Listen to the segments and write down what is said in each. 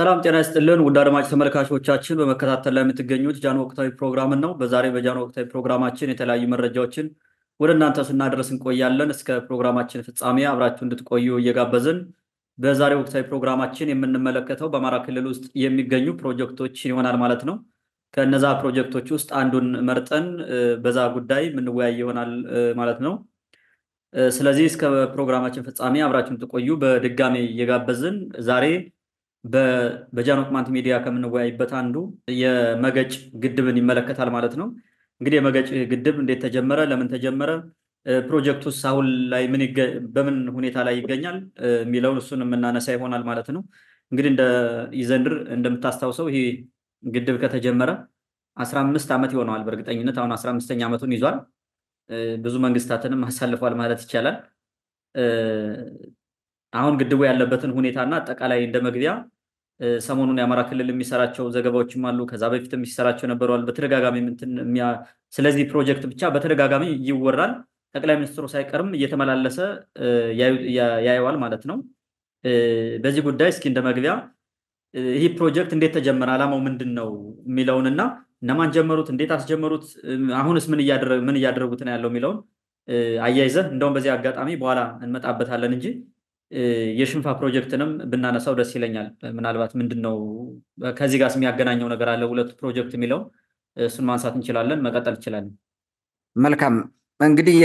ሰላም ጤና ይስጥልን ውድ አድማጭ ተመልካቾቻችን፣ በመከታተል ላይ የምትገኙት ጃን ወቅታዊ ፕሮግራምን ነው። በዛሬ በጃን ወቅታዊ ፕሮግራማችን የተለያዩ መረጃዎችን ወደ እናንተ ስናደረስ እንቆያለን። እስከ ፕሮግራማችን ፍጻሜ አብራችሁ እንድትቆዩ እየጋበዝን በዛሬ ወቅታዊ ፕሮግራማችን የምንመለከተው በአማራ ክልል ውስጥ የሚገኙ ፕሮጀክቶች ይሆናል ማለት ነው። ከነዛ ፕሮጀክቶች ውስጥ አንዱን መርጠን በዛ ጉዳይ የምንወያይ ይሆናል ማለት ነው። ስለዚህ እስከ ፕሮግራማችን ፍጻሜ አብራችሁን ትቆዩ በድጋሜ እየጋበዝን ዛሬ በጃኖ ቅማንት ሚዲያ ከምንወያይበት አንዱ የመገጭ ግድብን ይመለከታል ማለት ነው። እንግዲህ የመገጭ ግድብ እንዴት ተጀመረ? ለምን ተጀመረ? ፕሮጀክቱስ አሁን ላይ በምን ሁኔታ ላይ ይገኛል የሚለውን እሱን የምናነሳ ይሆናል ማለት ነው። እንግዲህ እንደ ይዘንድር እንደምታስታውሰው ይህ ግድብ ከተጀመረ አስራ አምስት ዓመት ይሆነዋል። በእርግጠኝነት አሁን አስራ አምስተኛ ዓመቱን ይዟል። ብዙ መንግስታትንም አሳልፏል ማለት ይቻላል። አሁን ግድቡ ያለበትን ሁኔታና አጠቃላይ እንደ መግቢያ ሰሞኑን የአማራ ክልል የሚሰራቸው ዘገባዎችም አሉ። ከዛ በፊትም ሲሰራቸው ነበረዋል። በተደጋጋሚ ስለዚህ ፕሮጀክት ብቻ በተደጋጋሚ ይወራል። ጠቅላይ ሚኒስትሩ ሳይቀርም እየተመላለሰ ያየዋል ማለት ነው። በዚህ ጉዳይ እስኪ እንደ መግቢያ ይህ ፕሮጀክት እንዴት ተጀመረ፣ አላማው ምንድን ነው የሚለውን እና እነማን ጀመሩት፣ እንዴት አስጀመሩት፣ አሁንስ ምን እያደረጉት ነው ያለው የሚለውን አያይዘህ እንደውም በዚህ አጋጣሚ በኋላ እንመጣበታለን እንጂ የሽንፋ ፕሮጀክትንም ብናነሳው ደስ ይለኛል። ምናልባት ምንድን ነው ከዚህ ጋር የሚያገናኘው ነገር አለ ሁለቱ ፕሮጀክት የሚለው እሱን ማንሳት እንችላለን። መቀጠል እንችላለን። መልካም እንግዲህ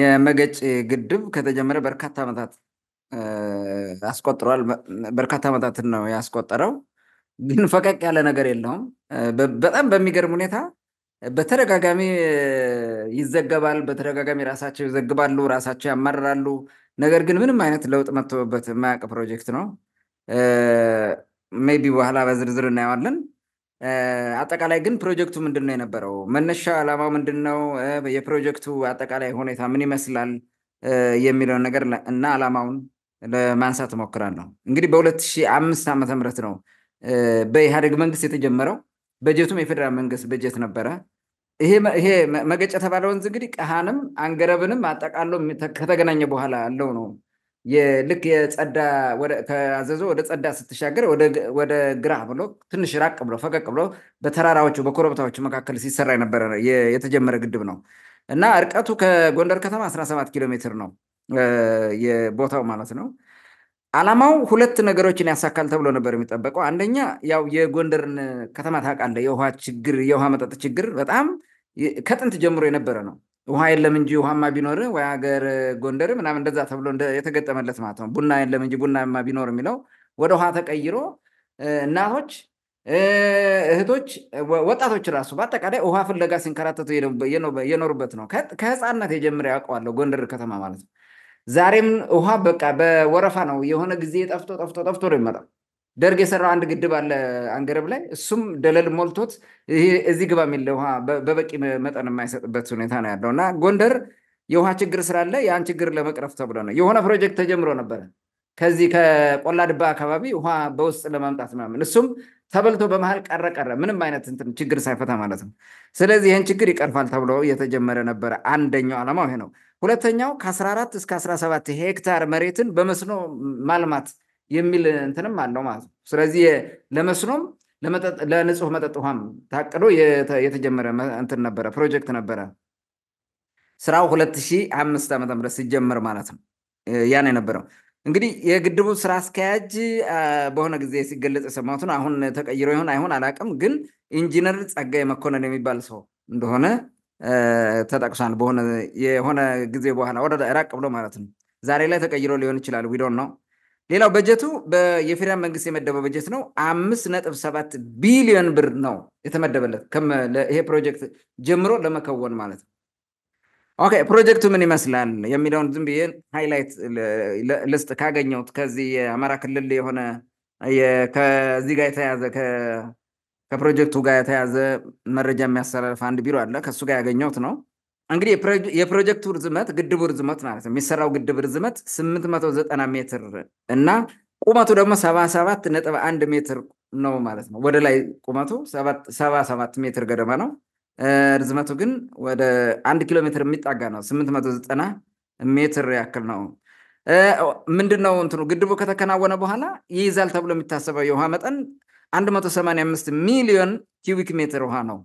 የመገጭ ግድብ ከተጀመረ በርካታ ዓመታት አስቆጥሯል። በርካታ ዓመታትን ነው ያስቆጠረው፣ ግን ፈቀቅ ያለ ነገር የለውም። በጣም በሚገርም ሁኔታ በተደጋጋሚ ይዘገባል። በተደጋጋሚ ራሳቸው ይዘግባሉ፣ ራሳቸው ያማርራሉ። ነገር ግን ምንም አይነት ለውጥ መጥቶበት የማያውቅ ፕሮጀክት ነው። ሜቢ ቢ በኋላ በዝርዝር እናየዋለን። አጠቃላይ ግን ፕሮጀክቱ ምንድን ነው የነበረው? መነሻ ዓላማው ምንድን ነው? የፕሮጀክቱ አጠቃላይ ሁኔታ ምን ይመስላል? የሚለውን ነገር እና ዓላማውን ለማንሳት ነው እንግዲህ በ2005 ዓመተ ምህረት ነው በኢህአዴግ መንግስት የተጀመረው። በጀቱም የፌዴራል መንግስት በጀት ነበረ። ይሄ መገጭ የተባለ ወንዝ እንግዲህ ቀሃንም አንገረብንም አጠቃሎ ከተገናኘ በኋላ ያለው ነው። ልክ የጸዳ ከአዘዞ ወደ ጸዳ ስትሻገር ወደ ግራ ብሎ ትንሽ ራቅ ብሎ ፈቀቅ ብሎ በተራራዎቹ በኮረብታዎቹ መካከል ሲሰራ የነበረ የተጀመረ ግድብ ነው እና እርቀቱ ከጎንደር ከተማ 17 ኪሎ ሜትር ነው የቦታው ማለት ነው። አላማው ሁለት ነገሮችን ያሳካል ተብሎ ነበር የሚጠበቀው። አንደኛ ያው የጎንደርን ከተማ ታቃለ የውሃ ችግር የውሃ መጠጥ ችግር በጣም ከጥንት ጀምሮ የነበረ ነው። ውሃ የለም እንጂ ውሃማ ቢኖር ወይ ሀገር ጎንደር ምናምን እንደዛ ተብሎ የተገጠመለት ማለት ነው። ቡና የለም እንጂ ቡናማ ቢኖር የሚለው ወደ ውሃ ተቀይሮ እናቶች፣ እህቶች፣ ወጣቶች ራሱ በአጠቃላይ ውሃ ፍለጋ ሲንከራተቱ የኖሩበት ነው። ከህፃነት የጀምር ያውቀዋለሁ ጎንደር ከተማ ማለት ነው። ዛሬም ውሃ በቃ በወረፋ ነው። የሆነ ጊዜ ጠፍቶ ጠፍቶ ጠፍቶ ነው ይመጣው። ደርግ የሰራው አንድ ግድብ አለ አንገረብ ላይ፣ እሱም ደለል ሞልቶት እዚህ ግባ የሚል ውሃ በበቂ መጠን የማይሰጥበት ሁኔታ ነው ያለው እና ጎንደር የውሃ ችግር ስላለ ያን ችግር ለመቅረፍ ተብሎ ነው የሆነ ፕሮጀክት ተጀምሮ ነበረ። ከዚህ ከቆላ ድባ አካባቢ ውሃ በውስጥ ለማምጣት ምናምን እሱም ተበልቶ በመሀል ቀረ ቀረ ምንም አይነት ችግር ሳይፈታ ማለት ነው። ስለዚህ ይህን ችግር ይቀርፋል ተብሎ የተጀመረ ነበረ። አንደኛው ዓላማው ይሄ ነው። ሁለተኛው ከ14 እስከ 17 ሄክታር መሬትን በመስኖ ማልማት የሚል እንትንም አለው ማለት ነው። ስለዚህ ለመስኖም ለንጹህ መጠጥ ውሃም ታቅዶ የተጀመረ እንትን ነበረ ፕሮጀክት ነበረ። ስራው 2005 ዓ ም ሲጀመር ማለት ነው። ያን የነበረው እንግዲህ የግድቡ ስራ አስኪያጅ በሆነ ጊዜ ሲገለጽ የሰማሁትን አሁን ተቀይሮ ይሆን አይሆን አላቅም፣ ግን ኢንጂነር ጸጋዬ መኮንን የሚባል ሰው እንደሆነ ተጠቅሷል። በሆነ የሆነ ጊዜ በኋላ ወደ ራቅ ብሎ ማለት ነው። ዛሬ ላይ ተቀይሮ ሊሆን ይችላል። ዊዶን ነው። ሌላው በጀቱ የፌዴራል መንግስት የመደበው በጀት ነው። አምስት ነጥብ ሰባት ቢሊዮን ብር ነው የተመደበለት ይሄ ፕሮጀክት ጀምሮ ለመከወን ማለት ነው። ኦኬ ፕሮጀክቱ ምን ይመስላል የሚለውን ዝም ብዬ ሃይላይት ልስጥ ካገኘሁት ከዚህ የአማራ ክልል የሆነ ከዚህ ጋር የተያዘ ከፕሮጀክቱ ጋር የተያዘ መረጃ የሚያስተላልፍ አንድ ቢሮ አለ። ከሱ ጋር ያገኘሁት ነው። እንግዲህ የፕሮጀክቱ ርዝመት ግድቡ ርዝመት ማለት ነው የሚሰራው ግድብ ርዝመት 890 ሜትር እና ቁመቱ ደግሞ 77 ነጥብ 1 ሜትር ነው ማለት ነው። ወደ ላይ ቁመቱ 77 ሜትር ገደማ ነው። ርዝመቱ ግን ወደ 1 ኪሎ ሜትር የሚጣጋ ነው። 890 ሜትር ያክል ነው። ምንድን ነው እንትኑ ግድቡ ከተከናወነ በኋላ ይይዛል ተብሎ የሚታሰበው የውሃ መጠን 185 ሚሊዮን ኪዩቢክ ሜትር ውሃ ነው።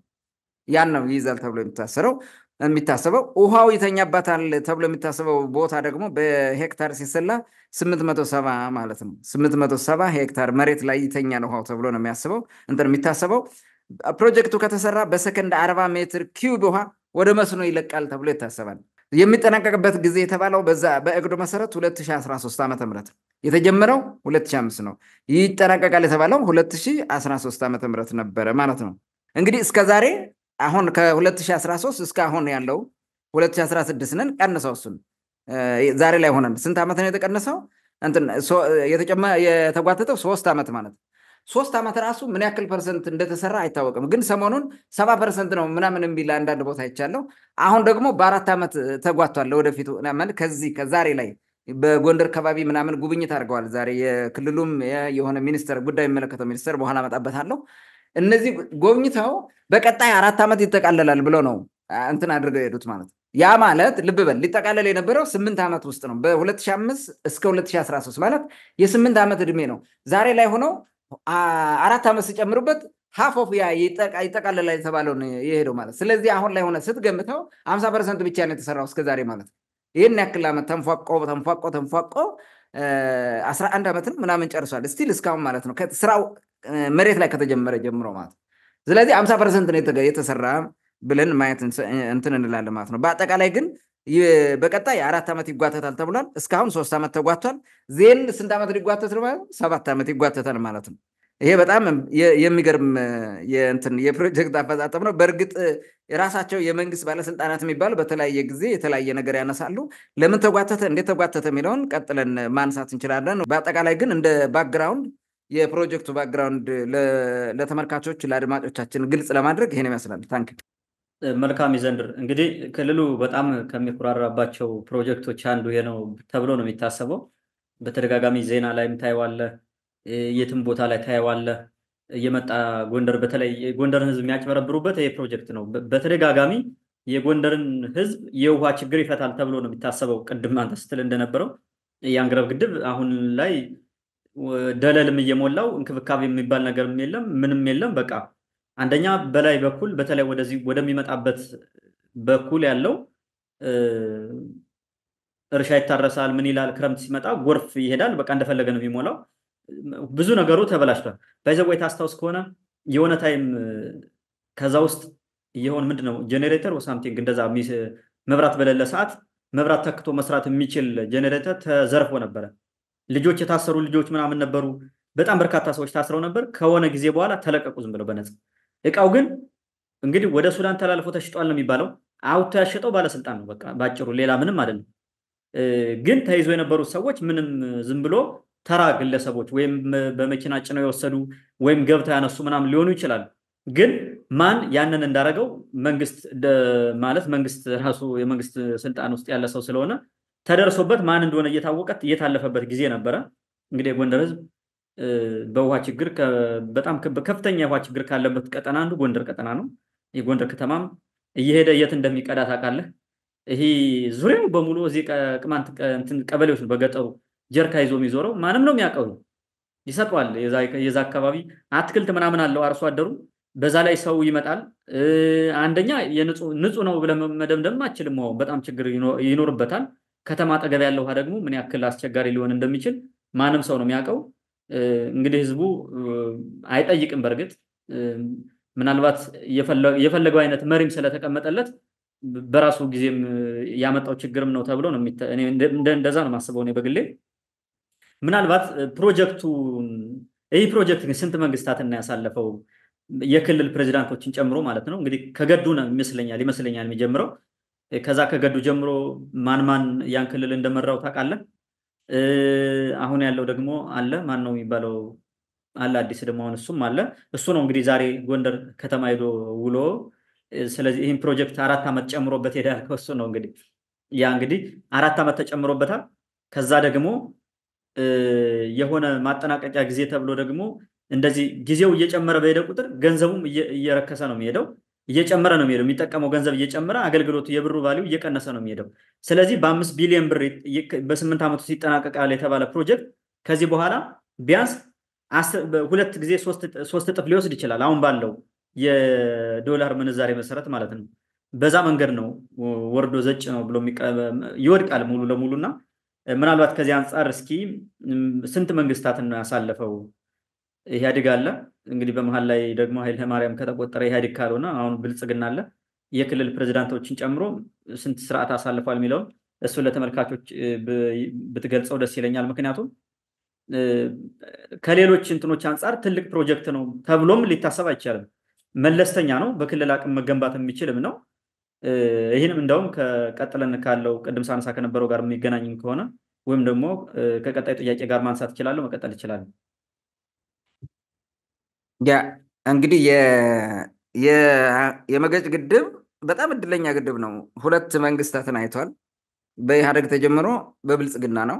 ያን ነው ይይዛል ተብሎ የሚታሰረው የሚታሰበው ውሃው ይተኛባታል ተብሎ የሚታሰበው ቦታ ደግሞ በሄክታር ሲሰላ 870 ማለት ነው። 870 ሄክታር መሬት ላይ ይተኛል ውሃው ተብሎ ነው የሚያስበው እንትን የሚታሰበው። ፕሮጀክቱ ከተሰራ በሰከንድ 40 ሜትር ኪዩብ ውሃ ወደ መስኖ ይለቃል ተብሎ ይታሰባል። የሚጠናቀቅበት ጊዜ የተባለው በዛ በእግዶ መሰረት 2013 ዓ ም የተጀመረው 2005 ነው። ይጠናቀቃል የተባለው 2013 ዓ ም ነበረ ማለት ነው። እንግዲህ እስከ ዛሬ አሁን ከ2013 እስከ አሁን ያለው 2016 ነን። ቀንሰው እሱን ዛሬ ላይ ሆነን ስንት ዓመት ነው የተቀነሰው? የተጓተተው ሶስት ዓመት ማለት ሶስት ዓመት ራሱ ምን ያክል ፐርሰንት እንደተሰራ አይታወቅም። ግን ሰሞኑን ሰባ ፐርሰንት ነው ምናምን የሚል አንዳንድ ቦታ ይቻለው። አሁን ደግሞ በአራት ዓመት ተጓቷል። ወደፊቱ ከዚህ ከዛሬ ላይ በጎንደር ከባቢ ምናምን ጉብኝት አድርገዋል። ዛሬ የክልሉም የሆነ ሚኒስተር ጉዳይ የሚመለከተው ሚኒስተር በኋላ መጣበታለሁ። እነዚህ ጎብኝተው በቀጣይ አራት ዓመት ይጠቃለላል ብለው ነው እንትን አድርገው የሄዱት ማለት ነው። ያ ማለት ልብ በል ሊጠቃለል የነበረው ስምንት ዓመት ውስጥ ነው። በ2005 እስከ 2013 ማለት የስምንት ዓመት እድሜ ነው። ዛሬ ላይ ሆነው አራት ዓመት ሲጨምሩበት ኦፍ ያ ይጠቃለላል የተባለው የሄደው ማለት ስለዚህ አሁን ላይ ሆነ ስትገምተው አምሳ ፐርሰንት ብቻ ነው የተሰራው እስከዛሬ ማለት ነው። ይህን ያክል ዓመት ተንፏቆ ተንፏቆ ተንፏቆ አስራ አንድ ዓመትን ምናምን ጨርሷል ስቲል እስካሁን ማለት ነው ስራው መሬት ላይ ከተጀመረ ጀምሮ ማለት ነው ስለዚህ አምሳ ፐርሰንት ነው የተሰራ ብለን ማየት እንትን እንላለን ማለት ነው በአጠቃላይ ግን በቀጣይ አራት ዓመት ይጓተታል ተብሏል እስካሁን ሶስት ዓመት ተጓቷል ዜን ስንት ዓመት ሊጓተት ነው ማለት ሰባት ዓመት ይጓተታል ማለት ነው ይሄ በጣም የሚገርም የፕሮጀክት አፈጻጸም ነው። በእርግጥ የራሳቸው የመንግስት ባለስልጣናት የሚባሉ በተለያየ ጊዜ የተለያየ ነገር ያነሳሉ። ለምን ተጓተተ፣ እንዴት ተጓተተ የሚለውን ቀጥለን ማንሳት እንችላለን። በአጠቃላይ ግን እንደ ባክግራውንድ የፕሮጀክቱ ባክግራውንድ ለተመልካቾች ለአድማጮቻችን ግልጽ ለማድረግ ይሄን ይመስላል። ታንክ መልካም ይዘንድር። እንግዲህ ክልሉ በጣም ከሚኮራራባቸው ፕሮጀክቶች አንዱ ነው ተብሎ ነው የሚታሰበው። በተደጋጋሚ ዜና ላይም ታይዋለህ። የትም ቦታ ላይ ታየዋለ የመጣ ጎንደር በተለይ የጎንደርን ህዝብ የሚያጭበረብሩበት ይሄ ፕሮጀክት ነው። በተደጋጋሚ የጎንደርን ህዝብ የውሃ ችግር ይፈታል ተብሎ ነው የሚታሰበው። ቅድም አንተ ስትል እንደነበረው የአንግረብ ግድብ አሁን ላይ ደለልም እየሞላው እንክብካቤ የሚባል ነገርም የለም፣ ምንም የለም። በቃ አንደኛ በላይ በኩል በተለይ ወደዚህ ወደሚመጣበት በኩል ያለው እርሻ ይታረሳል። ምን ይላል? ክረምት ሲመጣ ጎርፍ ይሄዳል። በቃ እንደፈለገ ነው የሚሞላው። ብዙ ነገሩ ተበላሽቷል። ባይዘ ወይ ታስታውስ ከሆነ የሆነ ታይም ከዛ ውስጥ የሆን ምንድነው ጀኔሬተር ሳምቲንግ እንደዛ መብራት በሌለ ሰዓት መብራት ተክቶ መስራት የሚችል ጀኔሬተር ተዘርፎ ነበረ። ልጆች የታሰሩ ልጆች ምናምን ነበሩ። በጣም በርካታ ሰዎች ታስረው ነበር። ከሆነ ጊዜ በኋላ ተለቀቁ ዝም ብለው በነፃ። እቃው ግን እንግዲህ ወደ ሱዳን ተላልፎ ተሽጧል ነው የሚባለው። አውቶ ያሸጠው ባለስልጣን ነው በቃ በአጭሩ፣ ሌላ ምንም አይደለም። ግን ተይዞ የነበሩት ሰዎች ምንም ዝም ብሎ ተራ ግለሰቦች ወይም በመኪና ጭነው የወሰዱ ወይም ገብተው ያነሱ ምናምን ሊሆኑ ይችላሉ። ግን ማን ያንን እንዳደረገው መንግስት ማለት መንግስት ራሱ የመንግስት ስልጣን ውስጥ ያለ ሰው ስለሆነ ተደርሶበት ማን እንደሆነ እየታወቀ እየታለፈበት ጊዜ ነበረ። እንግዲህ የጎንደር ህዝብ በውሃ ችግር በጣም ከፍተኛ የውሃ ችግር ካለበት ቀጠና አንዱ ጎንደር ቀጠና ነው። የጎንደር ከተማም እየሄደ የት እንደሚቀዳ ታውቃለህ። ይሄ ዙሪያው በሙሉ እዚህ ቅማንት ቀበሌዎች ነው በገጠሩ ጀርካ ይዞ የሚዞረው ማንም ነው የሚያውቀው። ይሰጠዋል። የዛ አካባቢ አትክልት ምናምን አለው አርሶ አደሩ። በዛ ላይ ሰው ይመጣል። አንደኛ ንጹህ ነው ብለህ መደምደም አችልም። በጣም ችግር ይኖርበታል። ከተማ አጠገብ ያለው ውሃ ደግሞ ምን ያክል አስቸጋሪ ሊሆን እንደሚችል ማንም ሰው ነው የሚያውቀው። እንግዲህ ህዝቡ አይጠይቅም። በእርግጥ ምናልባት የፈለገው አይነት መሪም ስለተቀመጠለት በራሱ ጊዜም ያመጣው ችግርም ነው ተብሎ እንደዛ ነው የማስበው እኔ በግሌ። ምናልባት ፕሮጀክቱ ይህ ፕሮጀክት ግን ስንት እና ያሳለፈው የክልል ፕሬዚዳንቶችን ጨምሮ ማለት ነው። እንግዲህ ከገዱ ይመስለኛል ይመስለኛል የሚጀምረው ከዛ ከገዱ ጀምሮ ማን ማን ያን ክልል እንደመራው ታውቃለህ። አሁን ያለው ደግሞ አለ ማን ነው የሚባለው አለ አዲስ ደግሞ አሁን እሱም አለ። እሱ ነው እንግዲህ ዛሬ ጎንደር ከተማ ሄዶ ውሎ፣ ስለዚህ ይህን ፕሮጀክት አራት ዓመት ጨምሮበት ሄዳ ከሱ ነው እንግዲህ ያ እንግዲህ አራት ዓመት ተጨምሮበታል። ከዛ ደግሞ የሆነ ማጠናቀቂያ ጊዜ ተብሎ ደግሞ እንደዚህ ጊዜው እየጨመረ በሄደ ቁጥር ገንዘቡም እየረከሰ ነው የሚሄደው እየጨመረ ነው የሚሄደው የሚጠቀመው ገንዘብ እየጨመረ አገልግሎቱ የብሩ ቫሊው እየቀነሰ ነው የሚሄደው ስለዚህ በአምስት ቢሊዮን ብር በስምንት ዓመቱ ይጠናቀቃል የተባለ ፕሮጀክት ከዚህ በኋላ ቢያንስ ሁለት ጊዜ ሶስት እጥፍ ሊወስድ ይችላል አሁን ባለው የዶላር ምንዛሬ መሰረት ማለት ነው በዛ መንገድ ነው ወርዶ ዘጭ ነው ብሎ ይወድቃል ሙሉ ለሙሉ እና ምናልባት ከዚህ አንጻር እስኪ ስንት መንግስታት ነው ያሳለፈው ኢህአዴግ አለ እንግዲህ በመሀል ላይ ደግሞ ኃይለ ማርያም ከተቆጠረ ኢህአዴግ ካልሆነ አሁን ብልጽግና አለ የክልል ፕሬዚዳንቶችን ጨምሮ ስንት ስርዓት አሳልፏል የሚለውን እሱ ለተመልካቾች ብትገልጸው ደስ ይለኛል ምክንያቱም ከሌሎች እንትኖች አንጻር ትልቅ ፕሮጀክት ነው ተብሎም ሊታሰብ አይቻልም መለስተኛ ነው በክልል አቅም መገንባት የሚችልም ነው ይህንም እንደውም ከቀጥለን ካለው ቅድም ሳነሳ ከነበረው ጋር የሚገናኝም ከሆነ ወይም ደግሞ ከቀጣይ ጥያቄ ጋር ማንሳት ይችላለሁ መቀጠል እችላለሁ። ያ እንግዲህ የመገጭ ግድብ በጣም እድለኛ ግድብ ነው። ሁለት መንግስታትን አይቷል። በኢህአደግ ተጀምሮ በብልጽግና ነው።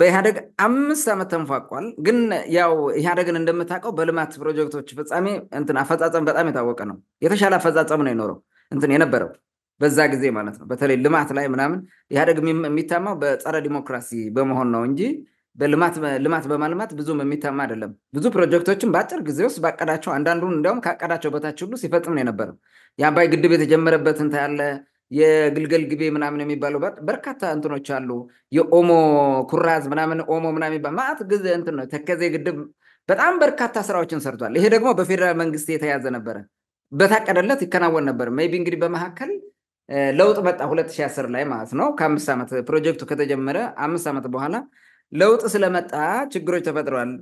በኢህአደግ አምስት ዓመት ተንፏቋል። ግን ያው ኢህአደግን እንደምታውቀው በልማት ፕሮጀክቶች ፍጻሜ እንትን አፈጻጸም በጣም የታወቀ ነው። የተሻለ አፈጻጸም ነው የኖረው እንትን የነበረው በዛ ጊዜ ማለት ነው። በተለይ ልማት ላይ ምናምን ኢህአደግ የሚታማው በጸረ ዲሞክራሲ በመሆን ነው እንጂ ልማት በማልማት ብዙም የሚታማ አይደለም። ብዙ ፕሮጀክቶችን በአጭር ጊዜ ውስጥ ባቀዳቸው፣ አንዳንዱን እንዲያውም ካቀዳቸው በታች ሁሉ ሲፈጽም ነው የነበረው። የአባይ ግድብ የተጀመረበት እንትን ያለ የግልገል ግቤ ምናምን የሚባለው በርካታ እንትኖች አሉ። የኦሞ ኩራዝ ምናምን ኦሞ ምናምን የሚባል ማዕት ጊዜ እንትን ነው። ተከዜ ግድብ በጣም በርካታ ስራዎችን ሰርቷል። ይሄ ደግሞ በፌዴራል መንግስት የተያዘ ነበረ፣ በታቀደለት ይከናወን ነበር። ሜይ ቢ እንግዲህ በመካከል ለውጥ መጣ 2010 ላይ ማለት ነው ከአምስት ዓመት ፕሮጀክቱ ከተጀመረ አምስት ዓመት በኋላ ለውጥ ስለመጣ ችግሮች ተፈጥሯል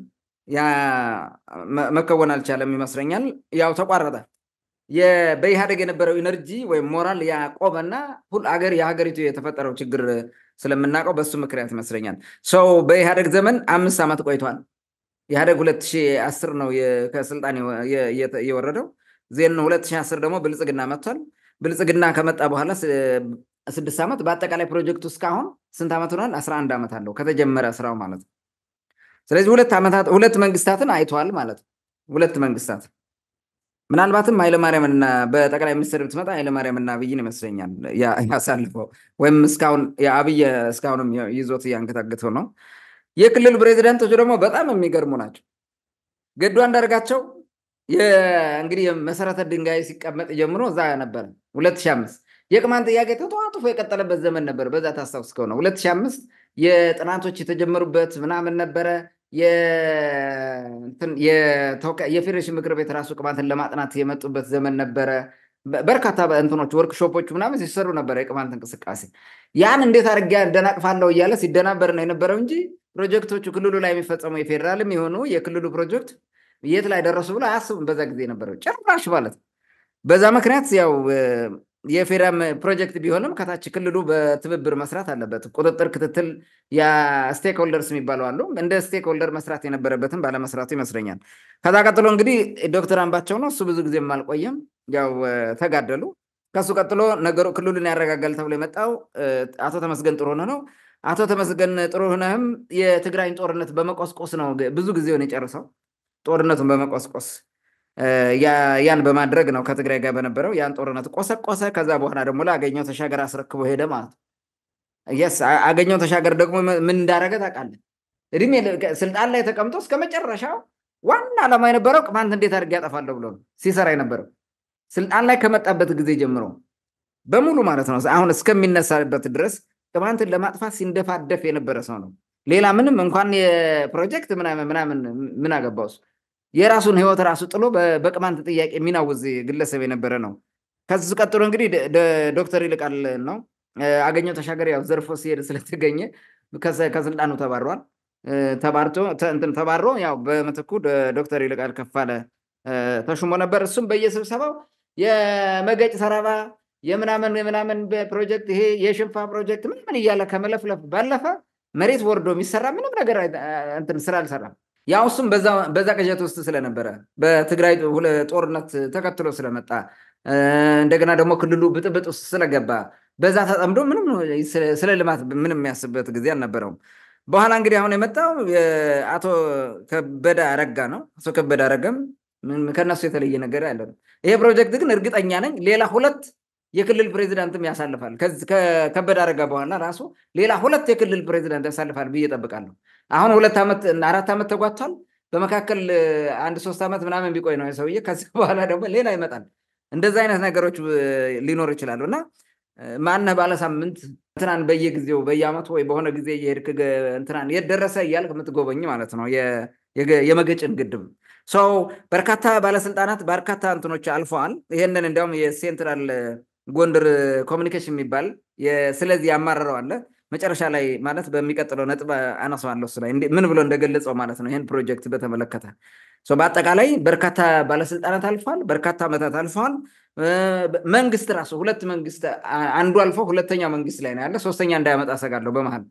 መከወን አልቻለም ይመስለኛል ያው ተቋረጠ በኢህአደግ የነበረው ኢነርጂ ወይም ሞራል ያቆመና ሁል አገር የሀገሪቱ የተፈጠረው ችግር ስለምናውቀው በሱ ምክንያት ይመስለኛል ሰው በኢህአደግ ዘመን አምስት ዓመት ቆይቷል ኢህአደግ 2010 ነው ከስልጣን የወረደው ዜን 2010 ደግሞ ብልጽግና መጥቷል ብልጽግና ከመጣ በኋላ ስድስት ዓመት በአጠቃላይ ፕሮጀክት እስካሁን ስንት ዓመት ሆናል? አስራ አንድ ዓመት አለው ከተጀመረ ስራው ማለት ነው። ስለዚህ ሁለት ዓመታት ሁለት መንግስታትን አይተዋል ማለት ነው። ሁለት መንግስታት ምናልባትም ኃይለማርያምና በጠቅላይ ሚኒስትር ብትመጣ ኃይለማርያምና አብይን ይመስለኛል ያሳልፈው ወይም እስካሁን የአብይ እስካሁንም ይዞት እያንገታገተው ነው። የክልል ፕሬዚዳንቶች ደግሞ በጣም የሚገርሙ ናቸው። ገዱ አንዳርጋቸው እንግዲህ የመሰረተ ድንጋይ ሲቀመጥ ጀምሮ እዛ ነበረ። ሁለት ሺህ አምስት የቅማን ጥያቄ ተጧጡፎ የቀጠለበት ዘመን ነበር። በዛ ታስታውስ ከሆነ ሁለት ሺህ አምስት የጥናቶች የተጀመሩበት ምናምን ነበረ። የፌዴሬሽን ምክር ቤት ራሱ ቅማንትን ለማጥናት የመጡበት ዘመን ነበረ። በርካታ እንትኖች ወርክሾፖች ምናምን ሲሰሩ ነበረ። የቅማንት እንቅስቃሴ ያን እንዴት አድርጌ ደናቅፋለሁ እያለ ሲደናበር ነው የነበረው እንጂ ፕሮጀክቶቹ ክልሉ ላይ የሚፈጸሙ የፌዴራልም የሆኑ የክልሉ ፕሮጀክት የት ላይ ደረሱ ብሎ አያስቡም። በዛ ጊዜ ነበረው ጭራሽ ማለት ነው። በዛ ምክንያት ያው የፌራም ፕሮጀክት ቢሆንም ከታች ክልሉ በትብብር መስራት አለበት። ቁጥጥር፣ ክትትል የስቴክ ሆልደርስ የሚባለው አሉ። እንደ ስቴክ ሆልደር መስራት የነበረበትን ባለመስራቱ ይመስለኛል። ከዛ ቀጥሎ እንግዲህ ዶክተር አምባቸው ነው። እሱ ብዙ ጊዜም አልቆየም፣ ያው ተጋደሉ። ከሱ ቀጥሎ ነገሩ ክልሉን ያረጋጋል ተብሎ የመጣው አቶ ተመስገን ሆነ ነው። አቶ ተመስገን ሆነህም የትግራይን ጦርነት በመቆስቆስ ነው ብዙ ጊዜውን የጨርሰው ጦርነቱን በመቆስቆስ ያን በማድረግ ነው ከትግራይ ጋር በነበረው ያን ጦርነት ቆሰቆሰ። ከዛ በኋላ ደግሞ ለአገኘው ተሻገር አስረክቦ ሄደ ማለት ነው። የስ አገኘው ተሻገር ደግሞ ምን እንዳደረገ ታውቃለህ? እድሜ ስልጣን ላይ ተቀምጦ እስከ መጨረሻው ዋና ዓላማ የነበረው ቅማንት እንዴት አድርጌ ያጠፋለሁ ብሎ ነው ሲሰራ የነበረው ስልጣን ላይ ከመጣበት ጊዜ ጀምሮ በሙሉ ማለት ነው። አሁን እስከሚነሳበት ድረስ ቅማንትን ለማጥፋት ሲንደፋደፍ የነበረ ሰው ነው። ሌላ ምንም እንኳን የፕሮጀክት ምናምን ምን አገባው የራሱን ህይወት ራሱ ጥሎ በቅማንት ጥያቄ የሚናውዝ ግለሰብ የነበረ ነው። ከሱ ቀጥሎ እንግዲህ ዶክተር ይልቃል ነው አገኘው ተሻገር ያው ዘርፎ ሲሄድ ስለተገኘ ከስልጣኑ ተባሯል። ተባርቶ ተባሮ ያው በምትኩ ዶክተር ይልቃል ከፋለ ተሹሞ ነበር። እሱም በየስብሰባው የመገጭ ሰረባ የምናምን የምናምን ፕሮጀክት ይሄ የሽንፋ ፕሮጀክት ምናምን እያለ ከመለፍለፍ ባለፈ መሬት ወርዶ የሚሰራ ምንም ነገር እንትን ስራ አልሰራም። ያው እሱም በዛ ቅጀት ውስጥ ስለነበረ በትግራይ ጦርነት ተከትሎ ስለመጣ እንደገና ደግሞ ክልሉ ብጥብጥ ውስጥ ስለገባ በዛ ተጠምዶ ምንም ስለ ልማት ምንም የሚያስብበት ጊዜ አልነበረውም። በኋላ እንግዲህ አሁን የመጣው አቶ ከበደ አረጋ ነው። አቶ ከበደ አረጋም ከነሱ የተለየ ነገር ያለ ነው። ይሄ ፕሮጀክት ግን እርግጠኛ ነኝ ሌላ ሁለት የክልል ፕሬዚዳንትም ያሳልፋል። ከበደ አረጋ በኋላ ራሱ ሌላ ሁለት የክልል ፕሬዚዳንት ያሳልፋል ብዬ እጠብቃለሁ። አሁን ሁለት ዓመት አራት ዓመት ተጓቷል በመካከል አንድ ሶስት ዓመት ምናምን ቢቆይ ነው ሰውዬ ከዚህ በኋላ ደግሞ ሌላ ይመጣል እንደዛ አይነት ነገሮች ሊኖር ይችላሉ እና ማነህ ባለሳምንት እንትናን በየጊዜው በየአመቱ ወይ በሆነ ጊዜ የሄድክ እንትናን የደረሰ ደረሰ እያልክ የምትጎበኝ ማለት ነው የመገጭን ግድብ ሰው በርካታ ባለስልጣናት በርካታ እንትኖች አልፈዋል ይህንን እንዲያውም የሴንትራል ጎንደር ኮሚኒኬሽን የሚባል ስለዚህ ያማረረው አለ መጨረሻ ላይ ማለት በሚቀጥለው ነጥብ አነሳዋለሁ እሱ ላይ ምን ብሎ እንደገለጸው ማለት ነው ይህን ፕሮጀክት በተመለከተ በአጠቃላይ በርካታ ባለስልጣናት አልፈዋል በርካታ ዓመታት አልፈዋል መንግስት ራሱ ሁለት መንግስት አንዱ አልፎ ሁለተኛው መንግስት ላይ ነው ያለ ሶስተኛ እንዳያመጣ ሰጋለሁ በመሀል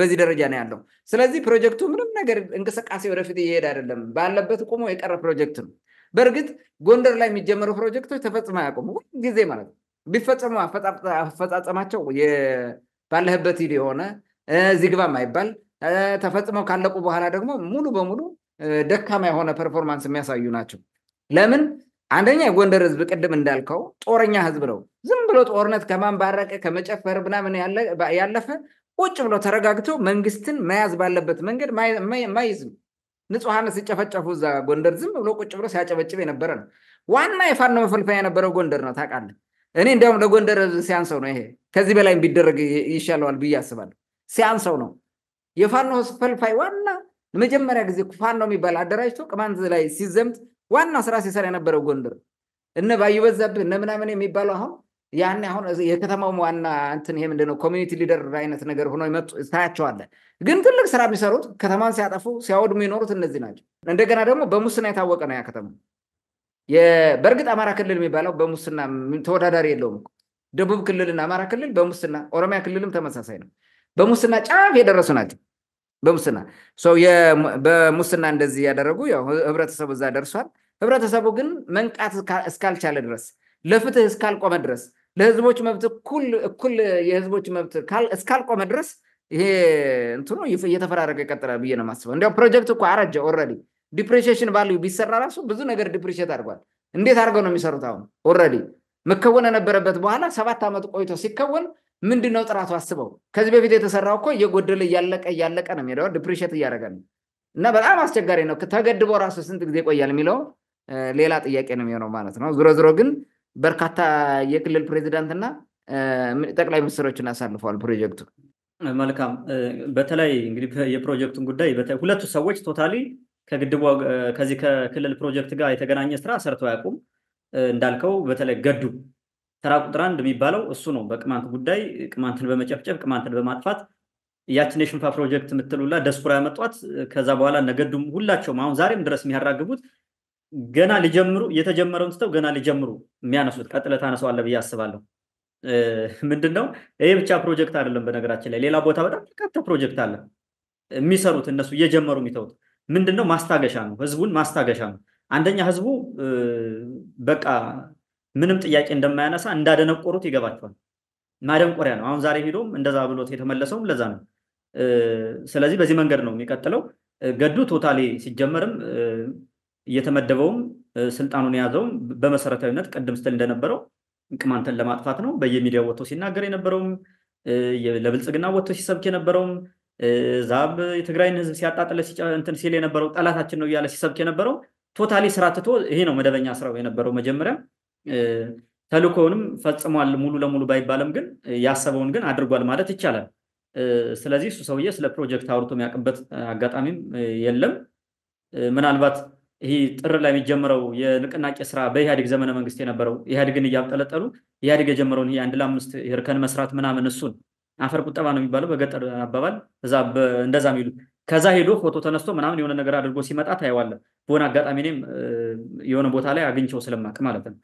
በዚህ ደረጃ ነው ያለው ስለዚህ ፕሮጀክቱ ምንም ነገር እንቅስቃሴ ወደፊት እየሄድ አይደለም ባለበት ቁሞ የቀረ ፕሮጀክት ነው በእርግጥ ጎንደር ላይ የሚጀመሩ ፕሮጀክቶች ተፈጽመ አያቆሙ ጊዜ ማለት ነው ቢፈጸሙ አፈጻጸማቸው ባለህበት ሂድ የሆነ እዚህ ግባ ማይባል ተፈጽመው ካለቁ በኋላ ደግሞ ሙሉ በሙሉ ደካማ የሆነ ፐርፎርማንስ የሚያሳዩ ናቸው። ለምን? አንደኛ የጎንደር ህዝብ ቅድም እንዳልከው ጦረኛ ህዝብ ነው። ዝም ብሎ ጦርነት ከማንባረቅ ከመጨፈር ምናምን ያለፈ ቁጭ ብሎ ተረጋግቶ መንግስትን መያዝ ባለበት መንገድ ማይዝ ንጹሐን ሲጨፈጨፉ እዛ ጎንደር ዝም ብሎ ቁጭ ብሎ ሲያጨበጭብ የነበረ ነው። ዋና የፋኖ መፈልፈያ የነበረው ጎንደር ነው ታውቃለህ። እኔ እንዲያውም ለጎንደር ሲያንሰው ነው ይሄ ከዚህ በላይ ቢደረግ ይሻለዋል ብዬ አስባለሁ። ሲያንሰው ነው የፋኖ ፈልፋይ ዋና ለመጀመሪያ ጊዜ ፋኖ የሚባል አደራጅቶ ቅማንት ላይ ሲዘምት ዋና ስራ ሲሰራ የነበረው ጎንደር እነ ባዩ በዛብህ እነ ምናምን የሚባለው አሁን ያን አሁን የከተማው ዋና እንትን ይሄ ምንድነው ኮሚኒቲ ሊደር አይነት ነገር ሆኖ ይመጡ ታያቸዋለ። ግን ትልቅ ስራ የሚሰሩት ከተማን ሲያጠፉ ሲያወድሙ የኖሩት እነዚህ ናቸው። እንደገና ደግሞ በሙስና የታወቀ ነው ያ ከተማ በእርግጥ አማራ ክልል የሚባለው በሙስና ተወዳዳሪ የለውም። ደቡብ ክልልና አማራ ክልል በሙስና ኦሮሚያ ክልልም ተመሳሳይ ነው። በሙስና ጫፍ የደረሱ ናቸው። በሙስና በሙስና እንደዚህ ያደረጉ ህብረተሰቡ እዛ ደርሷል። ህብረተሰቡ ግን መንቃት እስካልቻለ ድረስ ለፍትህ እስካልቆመ ድረስ ለህዝቦች መብት እኩል የህዝቦች መብት እስካልቆመ ድረስ ይሄ እንትኑ እየተፈራረቀ ይቀጥላል ብዬ ነው የማስበው። እንዲያው ፕሮጀክት እኮ አረጀ ኦልሬዲ ዲፕሬሽን ቫልዩ ቢሰራ ራሱ ብዙ ነገር ዲፕሬሽት አድርጓል። እንዴት አድርገው ነው የሚሰሩት? አሁን ኦልሬዲ መከወን የነበረበት በኋላ ሰባት ዓመት ቆይቶ ሲከወን ምንድን ነው ጥራቱ? አስበው። ከዚህ በፊት የተሰራው እኮ እየጎደለ እያለቀ እያለቀ ነው የሚሄደው፣ ዲፕሬሽት እያደረገ ነው። እና በጣም አስቸጋሪ ነው። ተገድቦ ራሱ ስንት ጊዜ ይቆያል የሚለው ሌላ ጥያቄ ነው የሚሆነው ማለት ነው። ዝሮ ዝሮ ግን በርካታ የክልል ፕሬዚዳንትና ጠቅላይ ሚኒስትሮችን አሳልፈዋል ፕሮጀክቱ። መልካም። በተለይ እንግዲህ የፕሮጀክቱን ጉዳይ ሁለቱ ሰዎች ቶታሊ ከግድቡ ከዚህ ከክልል ፕሮጀክት ጋር የተገናኘ ስራ ሰርቶ አያውቁም። እንዳልከው በተለይ ገዱ ተራ ቁጥር አንድ የሚባለው እሱ ነው። በቅማንት ጉዳይ ቅማንትን በመጨፍጨፍ ቅማንትን በማጥፋት ያችን የሽንፋ ፕሮጀክት የምትሉላ ደስኩራ ያመጧት ከዛ በኋላ ነገዱም ሁላቸውም አሁን ዛሬም ድረስ የሚያራግቡት ገና ሊጀምሩ የተጀመረውን ትተው ገና ሊጀምሩ የሚያነሱት ቀጥለ ታነሰዋለ ብዬ አስባለሁ። ምንድን ነው ይህ ብቻ ፕሮጀክት አይደለም። በነገራችን ላይ ሌላ ቦታ በጣም በርካታ ፕሮጀክት አለ የሚሰሩት እነሱ እየጀመሩ የሚተውት ምንድነው ማስታገሻ ነው። ህዝቡን ማስታገሻ ነው። አንደኛ ህዝቡ በቃ ምንም ጥያቄ እንደማያነሳ እንዳደነቆሩት ይገባቸዋል። ማደንቆሪያ ነው። አሁን ዛሬ ሄዶም እንደዛ ብሎት የተመለሰውም ለዛ ነው። ስለዚህ በዚህ መንገድ ነው የሚቀጥለው። ገዱ ቶታሊ ሲጀመርም እየተመደበውም ስልጣኑን የያዘውም በመሰረታዊነት ቅድም ስትል እንደነበረው ቅማንተን ለማጥፋት ነው። በየሚዲያው ወጥቶ ሲናገር የነበረውም ለብልጽግና ወጥቶ ሲሰብክ የነበረውም ዛብ የትግራይን ህዝብ ሲያጣጥለ እንትን ሲል የነበረው ጠላታችን ነው እያለ ሲሰብክ የነበረው ቶታሊ ስራ ትቶ ይሄ ነው መደበኛ ስራው የነበረው መጀመሪያ ተልኮውንም ፈጽሟል ሙሉ ለሙሉ ባይባልም ግን ያሰበውን ግን አድርጓል ማለት ይቻላል ስለዚህ እሱ ሰውዬ ስለ ፕሮጀክት አውርቶ የሚያውቅበት አጋጣሚም የለም ምናልባት ይህ ጥር ላይ የሚጀምረው የንቅናቄ ስራ በኢህአዴግ ዘመነ መንግስት የነበረው ኢህአዴግን እያብጠለጠሉ ኢህአዴግ የጀመረውን ይሄ አንድ ለአምስት ርከን መስራት ምናምን እሱን አፈር ቁጠባ ነው የሚባለው በገጠር አባባል እንደዛ የሚሉት ከዛ ሄዶ ፎቶ ተነስቶ ምናምን የሆነ ነገር አድርጎ ሲመጣ ታየዋለ። በሆነ አጋጣሚ እኔም የሆነ ቦታ ላይ አግኝቸው ስለማቅ ማለት ነው።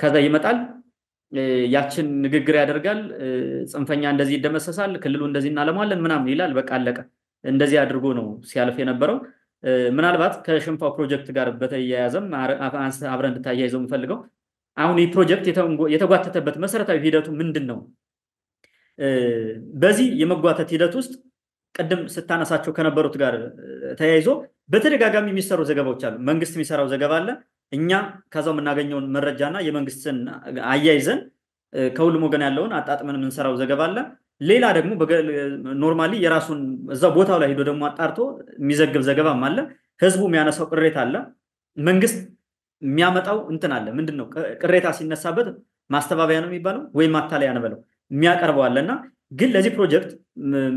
ከዛ ይመጣል፣ ያችን ንግግር ያደርጋል። ጽንፈኛ እንደዚህ ይደመሰሳል፣ ክልሉ እንደዚህ እናለማለን ምናምን ይላል። በቃ አለቀ። እንደዚህ አድርጎ ነው ሲያልፍ የነበረው። ምናልባት ከሽንፋው ፕሮጀክት ጋር በተያያዘም አብረ እንድታያይዘው የምፈልገው አሁን ይህ ፕሮጀክት የተጓተተበት መሰረታዊ ሂደቱ ምንድን ነው በዚህ የመጓተት ሂደት ውስጥ ቅድም ስታነሳቸው ከነበሩት ጋር ተያይዞ በተደጋጋሚ የሚሰሩ ዘገባዎች አሉ። መንግስት የሚሰራው ዘገባ አለ። እኛ ከዛው የምናገኘውን መረጃና የመንግስትን አያይዘን ከሁሉም ወገን ያለውን አጣጥመን የምንሰራው ዘገባ አለ። ሌላ ደግሞ ኖርማሊ የራሱን እዛ ቦታው ላይ ሄዶ ደግሞ አጣርቶ የሚዘግብ ዘገባም አለ። ህዝቡ የሚያነሳው ቅሬታ አለ። መንግስት የሚያመጣው እንትን አለ። ምንድን ነው ቅሬታ ሲነሳበት ማስተባበያ ነው የሚባለው ወይም ማታለያ ነው በለው የሚያቀርበዋል እና ግን ለዚህ ፕሮጀክት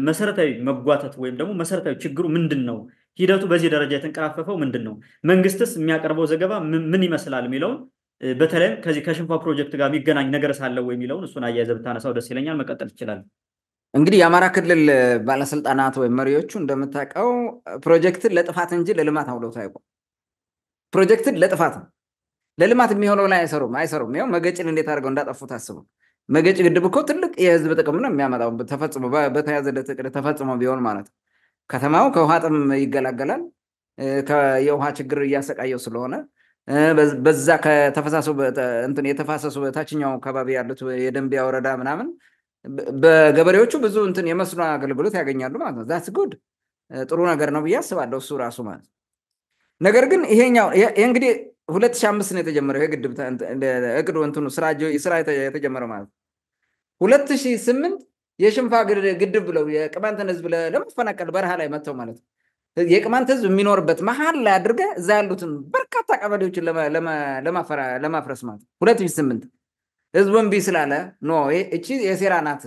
መሰረታዊ መጓተት ወይም ደግሞ መሰረታዊ ችግሩ ምንድን ነው? ሂደቱ በዚህ ደረጃ የተንቀላፈፈው ምንድን ነው? መንግስትስ የሚያቀርበው ዘገባ ምን ይመስላል የሚለውን በተለይም ከዚህ ከሽንፋ ፕሮጀክት ጋር የሚገናኝ ነገር ሳለው የሚለውን እሱን አያይዘ ብታነሳው ደስ ይለኛል። መቀጠል ይችላል። እንግዲህ የአማራ ክልል ባለስልጣናት ወይም መሪዎቹ እንደምታውቀው ፕሮጀክትን ለጥፋት እንጂ ለልማት አውለውት አይቆም። ፕሮጀክትን ለጥፋት ነው፣ ለልማት የሚሆነው ላይ አይሰሩም አይሰሩም። ይኸው መገጭን እንዴት አድርገው እንዳጠፉት አስቡም። መገጭ ግድብ እኮ ትልቅ የህዝብ ጥቅም ነው የሚያመጣው ተፈጽሞ በተያዘለት ተፈጽሞ ቢሆን ማለት ነው። ከተማው ከውሃ ጥም ይገላገላል። የውሃ ችግር እያሰቃየው ስለሆነ በዛ ከተፈሳሱ እንትን የተፋሰሱ ታችኛው አካባቢ ያሉት የደንቢያ ወረዳ ምናምን በገበሬዎቹ ብዙ እንትን የመስኖ አገልግሎት ያገኛሉ ማለት ነው። ዛት ጉድ ጥሩ ነገር ነው ብዬ አስባለሁ። እሱ ራሱ ማለት ነገር ግን ይሄኛው እንግዲህ ሁለት ሺ አምስት ነው የተጀመረው ግድብ እቅዱ እንትኑ ስራ የተጀመረው ማለት ሁለት ሺ ስምንት የሽንፋ ግድብ ብለው የቅማንትን ህዝብ ለመፈናቀል በረሃ ላይ መጥተው ማለት ነው የቅማንት ህዝብ የሚኖርበት መሀል ላይ አድርገ እዛ ያሉትን በርካታ ቀበሌዎችን ለማፍረስ ማለት ነው ሁለት ሺ ስምንት ህዝቡን ቢ ስላለ ኖ እቺ የሴራ ናት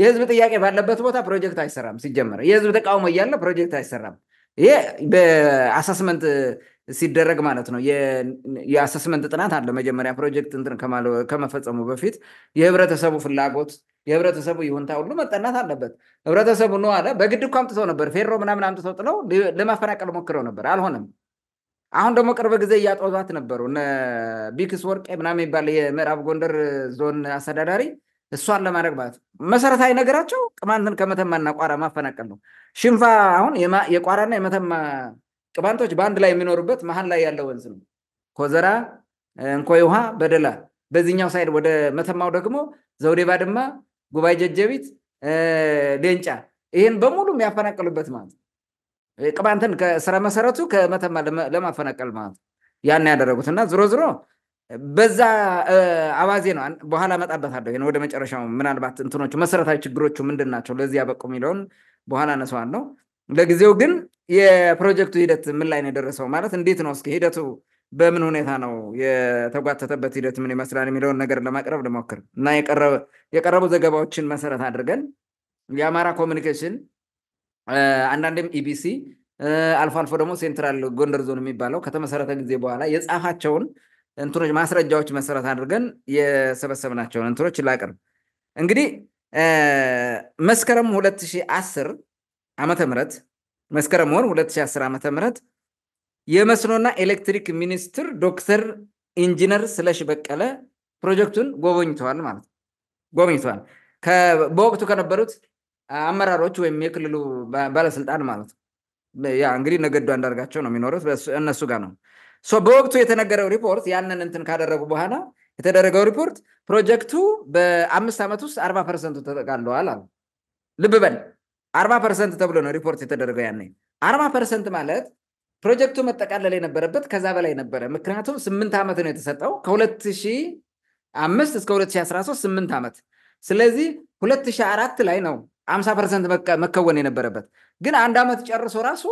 የህዝብ ጥያቄ ባለበት ቦታ ፕሮጀክት አይሰራም ሲጀመር የህዝብ ተቃውሞ እያለ ፕሮጀክት አይሰራም ይሄ በአሳስመንት ሲደረግ ማለት ነው። የአሰስመንት ጥናት አለ። መጀመሪያ ፕሮጀክት እንትን ከመፈጸሙ በፊት የህብረተሰቡ ፍላጎት፣ የህብረተሰቡ ይሁንታ ሁሉ መጠናት አለበት። ህብረተሰቡ ነው አለ። በግድ እኮ አምጥተው ነበር፣ ፌሮ ምናምን አምጥተው ጥለው ለማፈናቀል ሞክረው ነበር፣ አልሆነም። አሁን ደግሞ ቅርብ ጊዜ እያጦዟት ነበሩ። ቢክስ ወርቄ ምናምን የሚባል የምዕራብ ጎንደር ዞን አስተዳዳሪ እሷን ለማድረግ ማለት መሰረታዊ ነገራቸው ቅማንትን ከመተማና ቋራ ማፈናቀል ነው። ሽንፋ አሁን የቋራና የመተማ ቅማንቶች በአንድ ላይ የሚኖሩበት መሀል ላይ ያለው ወንዝ ነው። ኮዘራ፣ እንኮይ ውሃ፣ በደላ በዚህኛው ሳይድ ወደ መተማው ደግሞ ዘውዴ፣ ባድማ፣ ጉባኤ፣ ጀጀቢት፣ ሌንጫ ይህን በሙሉ የሚያፈናቅሉበት ማለት ነው። ቅማንትን ከስረ መሰረቱ ከመተማ ለማፈናቀል ማለት ያን ያደረጉት እና ዝሮ ዝሮ በዛ አባዜ ነው በኋላ መጣበታለሁ ወደ መጨረሻው ምናልባት እንትኖቹ መሰረታዊ ችግሮቹ ምንድን ናቸው ለዚህ ያበቁ የሚለውን በኋላ ነሰዋል ነው ለጊዜው ግን የፕሮጀክቱ ሂደት ምን ላይ ነው የደረሰው ማለት እንዴት ነው እስኪ ሂደቱ በምን ሁኔታ ነው የተጓተተበት ሂደት ምን ይመስላል የሚለውን ነገር ለማቅረብ ልሞክር እና የቀረቡ ዘገባዎችን መሰረት አድርገን የአማራ ኮሚኒኬሽን አንዳንድም ኢቢሲ አልፎ አልፎ ደግሞ ሴንትራል ጎንደር ዞን የሚባለው ከተመሰረተ ጊዜ በኋላ የጻፋቸውን እንትኖች ማስረጃዎች መሰረት አድርገን የሰበሰብናቸውን እንትኖች ላቅርብ። እንግዲህ መስከረም 2010 ዓመተ ምህረት መስከረም ወር 2010 ዓመተ ምህረት የመስኖና ኤሌክትሪክ ሚኒስትር ዶክተር ኢንጂነር ስለሽ በቀለ ፕሮጀክቱን ጎበኝተዋል ማለት ጎበኝተዋል በወቅቱ ከነበሩት አመራሮች ወይም የክልሉ ባለስልጣን ማለት ነው። ያ እንግዲህ ነገዱ አንዳርጋቸው ነው የሚኖሩት እነሱ ጋር ነው። በወቅቱ የተነገረው ሪፖርት ያንን እንትን ካደረጉ በኋላ የተደረገው ሪፖርት ፕሮጀክቱ በአምስት ዓመት ውስጥ አርባ ፐርሰንቱ ተጠቃለዋል አሉ። ልብ በል አርባ ፐርሰንት ተብሎ ነው ሪፖርት የተደረገው። ያኔ አርባ ፐርሰንት ማለት ፕሮጀክቱ መጠቃለል የነበረበት ከዛ በላይ ነበረ። ምክንያቱም ስምንት ዓመት ነው የተሰጠው ከሁለት ሺህ አምስት እስከ ሁለት ሺህ አስራ ሶስት ስምንት ዓመት ስለዚህ ሁለት ሺህ አራት ላይ ነው አምሳ ፐርሰንት መከወን የነበረበት ግን አንድ ዓመት ጨርሶ ራሱ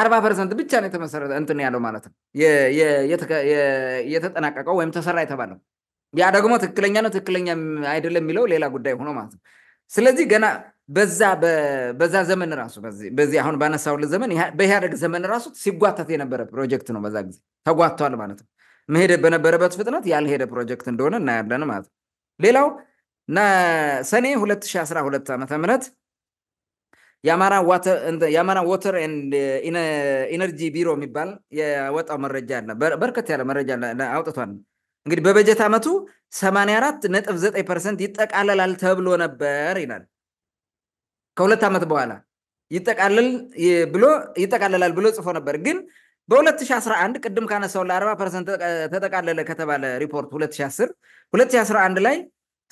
አርባ ፐርሰንት ብቻ ነው የተመሰረተ እንትን ያለው ማለት ነው የተጠናቀቀው ወይም ተሰራ የተባለው ያ ደግሞ ትክክለኛ ነው ትክክለኛ አይደለም የሚለው ሌላ ጉዳይ ሆኖ ማለት ነው ስለዚህ ገና በዛ ዘመን ራሱ በዚህ አሁን ባነሳውል ዘመን በኢህአደግ ዘመን ራሱ ሲጓተት የነበረ ፕሮጀክት ነው በዛ ጊዜ ተጓቷል ማለት ነው መሄደ በነበረበት ፍጥነት ያልሄደ ፕሮጀክት እንደሆነ እናያለን ማለት ነው ሌላው ሰኔ 2012 ዓ ም የአማራ ወተር ኢነርጂ ቢሮ የሚባል የወጣው መረጃ አለ። በርከት ያለ መረጃ አውጥቷል። እንግዲህ በበጀት ዓመቱ 84 ነጥብ 9 ፐርሰንት ይጠቃለላል ተብሎ ነበር ይላል። ከሁለት ዓመት በኋላ ብሎ ይጠቃለላል ብሎ ጽፎ ነበር። ግን በ2011 ቅድም ካነሳው ለ40 ፐርሰንት ተጠቃለለ ከተባለ ሪፖርት 2010 2011 ላይ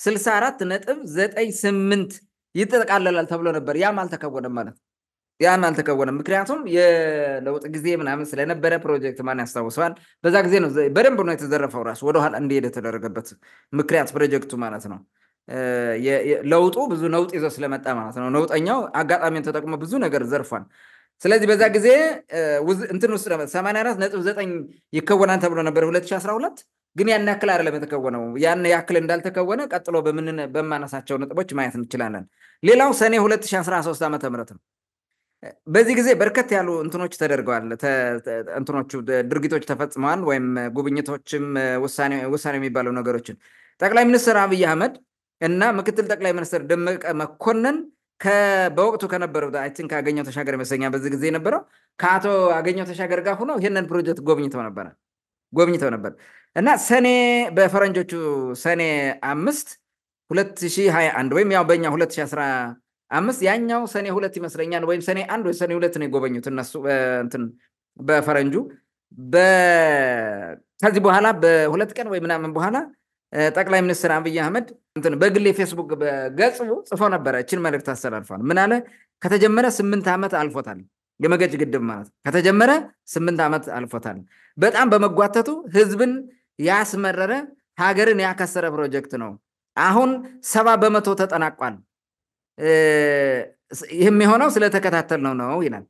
64 ነጥብ 98 ይጠቃለላል ተብሎ ነበር። ያም አልተከወነም ማለት ነው። ያም አልተከወነም። ምክንያቱም የለውጥ ጊዜ ምናምን ስለነበረ ፕሮጀክት ማን ያስታውሰዋል? በዛ ጊዜ ነው በደንብ ነው የተዘረፈው ራሱ ወደኋላ እንዲሄድ የተደረገበት ምክንያት ፕሮጀክቱ ማለት ነው። ለውጡ ብዙ ነውጥ ይዞ ስለመጣ ማለት ነው። ነውጠኛው አጋጣሚን ተጠቅሞ ብዙ ነገር ዘርፏል። ስለዚህ በዛ ጊዜ እንትን ውስጥ ነበር ሰማንያ ነጥብ ዘጠኝ ይከወናል ተብሎ ነበር ሁለት ሺህ አስራ ሁለት ግን ያን ያክል አይደለም የተከወነው። ያን ያክል እንዳልተከወነ ቀጥሎ በማነሳቸው ነጥቦች ማየት እንችላለን። ሌላው ሰኔ 2013 ዓ ም ነው በዚህ ጊዜ በርከት ያሉ እንትኖች ተደርገዋል እንትኖቹ ድርጊቶች ተፈጽመዋል ወይም ጉብኝቶችም ውሳኔ የሚባለው ነገሮችን ጠቅላይ ሚኒስትር አብይ አህመድ እና ምክትል ጠቅላይ ሚኒስትር ደመቀ መኮንን በወቅቱ ከነበረው አይን ከአገኘው ተሻገር ይመስለኛል በዚህ ጊዜ የነበረው ከአቶ አገኘው ተሻገር ጋር ሁኖ ይህንን ፕሮጀክት ጎብኝተው ነበረ ጎብኝተው ነበር እና ሰኔ በፈረንጆቹ ሰኔ አምስት 2021 ወይም ያው በእኛ 2015 ያኛው ሰኔ ሁለት ይመስለኛል ወይም ሰኔ አንድ ወይ ሰኔ ሁለት ነው የጎበኙት እነሱ እንትን በፈረንጁ ከዚህ በኋላ በሁለት ቀን ወይ ምናምን በኋላ ጠቅላይ ሚኒስትር አብይ አህመድ እንትን በግሌ ፌስቡክ ገጽ ጽፎ ነበረ እችን መልእክት አስተላልፏል ምን አለ ከተጀመረ ስምንት ዓመት አልፎታል የመገጭ ግድብ ማለት ከተጀመረ ስምንት ዓመት አልፎታል በጣም በመጓተቱ ህዝብን ያስመረረ ሀገርን ያከሰረ ፕሮጀክት ነው አሁን ሰባ በመቶ ተጠናቋል። ይህም የሆነው ስለተከታተል ነው ነው ይላል።